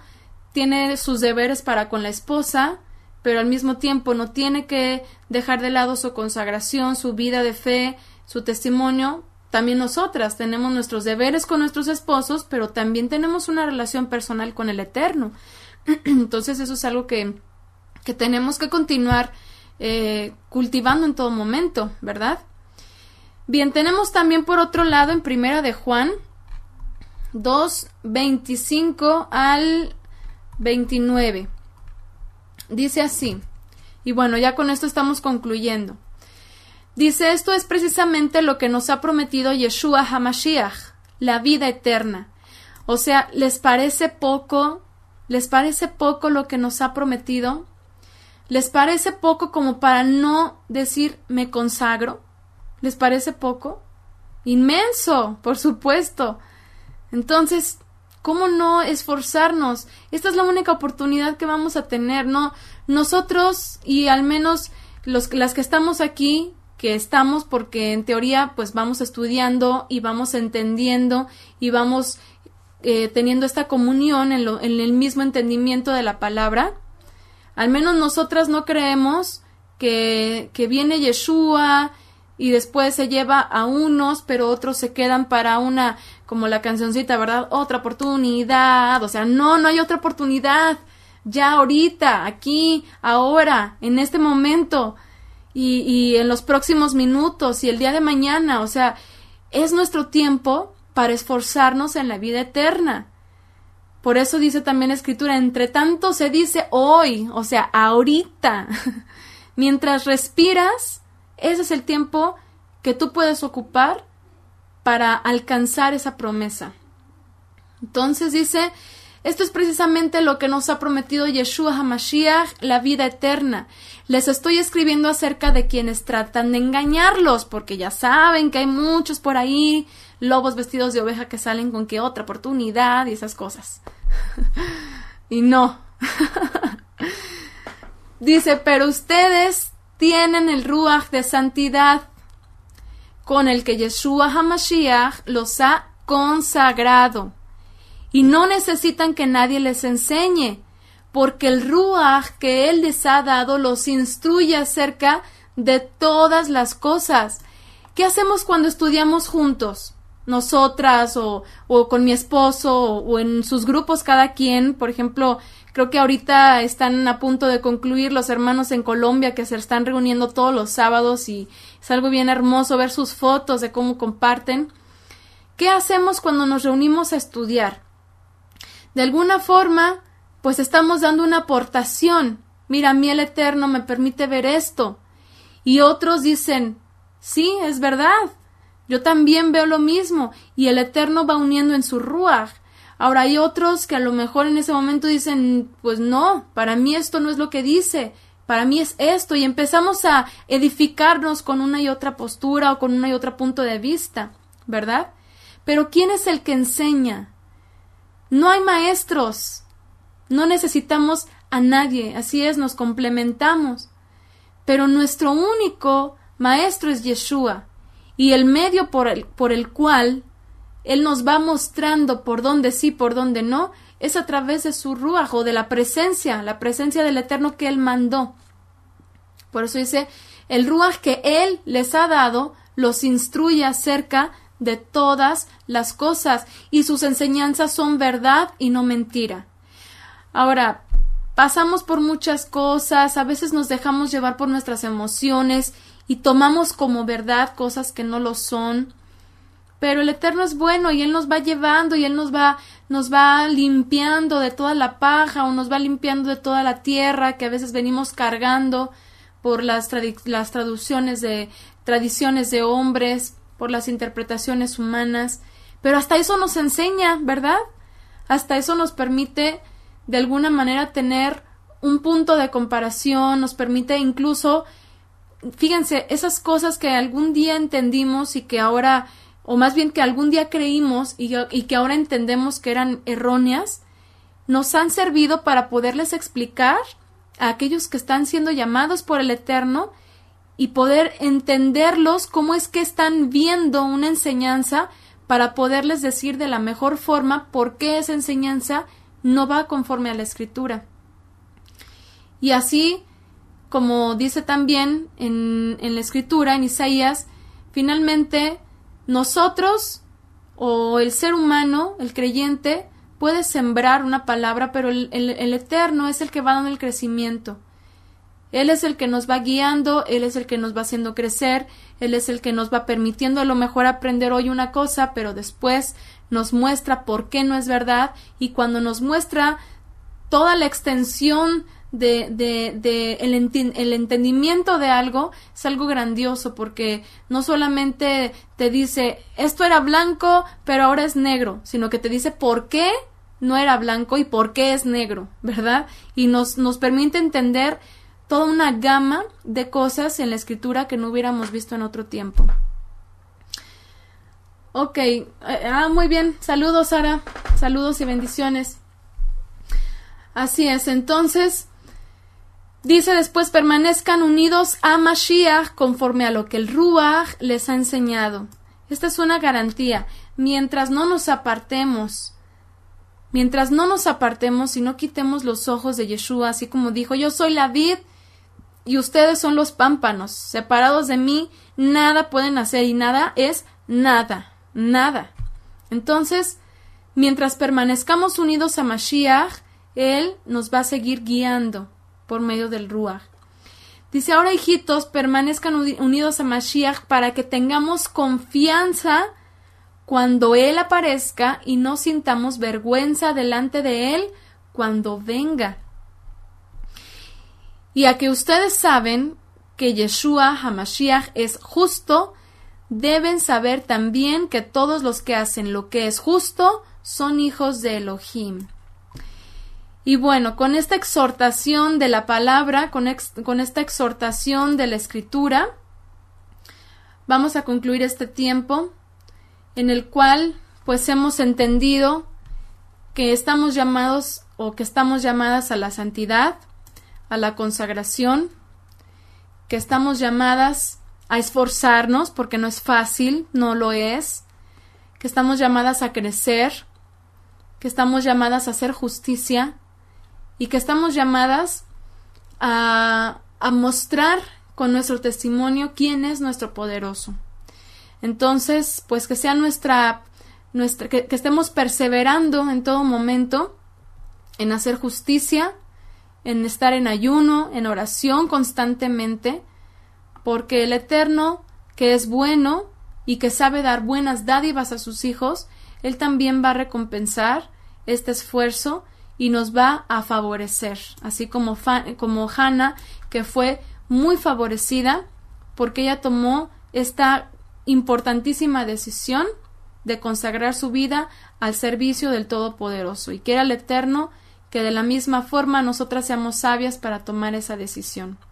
tiene sus deberes para con la esposa, pero al mismo tiempo no tiene que dejar de lado su consagración, su vida de fe, su testimonio. También nosotras tenemos nuestros deberes con nuestros esposos, pero también tenemos una relación personal con el Eterno. [clears throat] Entonces eso es algo que, que tenemos que continuar eh, cultivando en todo momento, ¿verdad? Bien, tenemos también por otro lado en Primera de Juan 2, 25 al 29. Dice así. Y bueno, ya con esto estamos concluyendo. Dice, esto es precisamente lo que nos ha prometido Yeshua Hamashiach, la vida eterna. O sea, ¿les parece poco? ¿Les parece poco lo que nos ha prometido? ¿Les parece poco como para no decir me consagro? ¿Les parece poco? Inmenso, por supuesto. Entonces, ¿Cómo no esforzarnos? Esta es la única oportunidad que vamos a tener, ¿no? Nosotros y al menos las que estamos aquí, que estamos porque en teoría pues vamos estudiando y vamos entendiendo y vamos eh, teniendo esta comunión en, el mismo entendimiento de la palabra, al menos nosotras no creemos que, que viene Yeshua y después se lleva a unos, pero otros se quedan para una, como la cancioncita, ¿verdad? Otra oportunidad, o sea, no, no hay otra oportunidad, ya ahorita, aquí, ahora, en este momento y, en los próximos minutos y el día de mañana, o sea, es nuestro tiempo para esforzarnos en la vida eterna. Por eso dice también la escritura, entre tanto se dice hoy, o sea, ahorita. [laughs] Mientras respiras, ese es el tiempo que tú puedes ocupar para alcanzar esa promesa. Entonces dice, esto es precisamente lo que nos ha prometido Yeshua HaMashiach, la vida eterna. Les estoy escribiendo acerca de quienes tratan de engañarlos, porque ya saben que hay muchos por ahí, lobos vestidos de oveja que salen con que otra oportunidad y esas cosas. [laughs] y no. [laughs] Dice, pero ustedes tienen el ruach de santidad con el que Yeshua Hamashiach los ha consagrado. Y no necesitan que nadie les enseñe, porque el ruach que Él les ha dado los instruye acerca de todas las cosas. ¿Qué hacemos cuando estudiamos juntos? Nosotras o, con mi esposo o en sus grupos cada quien, por ejemplo, Creo que ahorita están a punto de concluir los hermanos en Colombia que se están reuniendo todos los sábados y es algo bien hermoso ver sus fotos de cómo comparten. ¿Qué hacemos cuando nos reunimos a estudiar? De alguna forma, pues estamos dando una aportación. Mira, a mí el Eterno me permite ver esto. Y otros dicen, sí, es verdad. Yo también veo lo mismo. Y el Eterno va uniendo en su ruaj Ahora hay otros que a lo mejor en ese momento dicen, pues no, para mí esto no es lo que dice, para mí es esto, y empezamos a edificarnos con una y otra postura o con una y otra punto de vista, ¿verdad? Pero ¿quién es el que enseña? No hay maestros, no necesitamos a nadie, así es, nos complementamos. Pero nuestro único maestro es Yeshua, y el medio por el, por el cual él nos va mostrando por dónde sí, por dónde no, es a través de su ruaj o de la presencia, la presencia del Eterno que Él mandó. Por eso dice, el ruaj que Él les ha dado los instruye acerca de todas las cosas y sus enseñanzas son verdad y no mentira. Ahora, pasamos por muchas cosas, a veces nos dejamos llevar por nuestras emociones y tomamos como verdad cosas que no lo son pero el Eterno es bueno y Él nos va llevando y Él nos va, nos va limpiando de toda la paja o nos va limpiando de toda la tierra que a veces venimos cargando por las, las traducciones de tradiciones de hombres, por las interpretaciones humanas, pero hasta eso nos enseña, ¿verdad? Hasta eso nos permite de alguna manera tener un punto de comparación, nos permite incluso, fíjense, esas cosas que algún día entendimos y que ahora o más bien que algún día creímos y, que ahora entendemos que eran erróneas, nos han servido para poderles explicar a aquellos que están siendo llamados por el Eterno y poder entenderlos cómo es que están viendo una enseñanza para poderles decir de la mejor forma por qué esa enseñanza no va conforme a la escritura. Y así, como dice también en, en la escritura, en Isaías, finalmente nosotros o el ser humano, el creyente, puede sembrar una palabra, pero el, Eterno es el que va dando el crecimiento. Él es el que nos va guiando, Él es el que nos va haciendo crecer, Él es el que nos va permitiendo a lo mejor aprender hoy una cosa, pero después nos muestra por qué no es verdad y cuando nos muestra toda la extensión de, el, entendimiento de algo es algo grandioso porque no solamente te dice esto era blanco pero ahora es negro, sino que te dice por qué no era blanco y por qué es negro, ¿verdad? Y nos, nos permite entender toda una gama de cosas en la escritura que no hubiéramos visto en otro tiempo. Ok, eh, ah, muy bien, saludos Sara, saludos y bendiciones. Así es, entonces, Dice después, permanezcan unidos a Mashiach conforme a lo que el Ruach les ha enseñado. Esta es una garantía. Mientras no nos apartemos, mientras no nos apartemos y no quitemos los ojos de Yeshua, así como dijo, yo soy la vid y ustedes son los pámpanos. Separados de mí, nada pueden hacer y nada es nada, nada. Entonces, mientras permanezcamos unidos a Mashiach, Él nos va a seguir guiando por medio del Ruach. Dice, ahora hijitos, permanezcan unidos a Mashiach para que tengamos confianza cuando Él aparezca y no sintamos vergüenza delante de Él cuando venga. Y a que ustedes saben que Yeshua Hamashiach es justo, deben saber también que todos los que hacen lo que es justo son hijos de Elohim. Y bueno, con esta exhortación de la palabra, con, esta exhortación de la escritura, vamos a concluir este tiempo en el cual pues hemos entendido que estamos llamados o que estamos llamadas a la santidad, a la consagración, que estamos llamadas a esforzarnos porque no es fácil, no lo es, que estamos llamadas a crecer, que estamos llamadas a hacer justicia, y que estamos llamadas a, a mostrar con nuestro testimonio quién es nuestro poderoso. Entonces, pues que sea nuestra, nuestra que, que, estemos perseverando en todo momento en hacer justicia, en estar en ayuno, en oración constantemente, porque el Eterno, que es bueno y que sabe dar buenas dádivas a sus hijos, Él también va a recompensar este esfuerzo y nos va a favorecer, así como, como Hannah, que fue muy favorecida porque ella tomó esta importantísima decisión de consagrar su vida al servicio del Todopoderoso y que era el Eterno que de la misma forma nosotras seamos sabias para tomar esa decisión.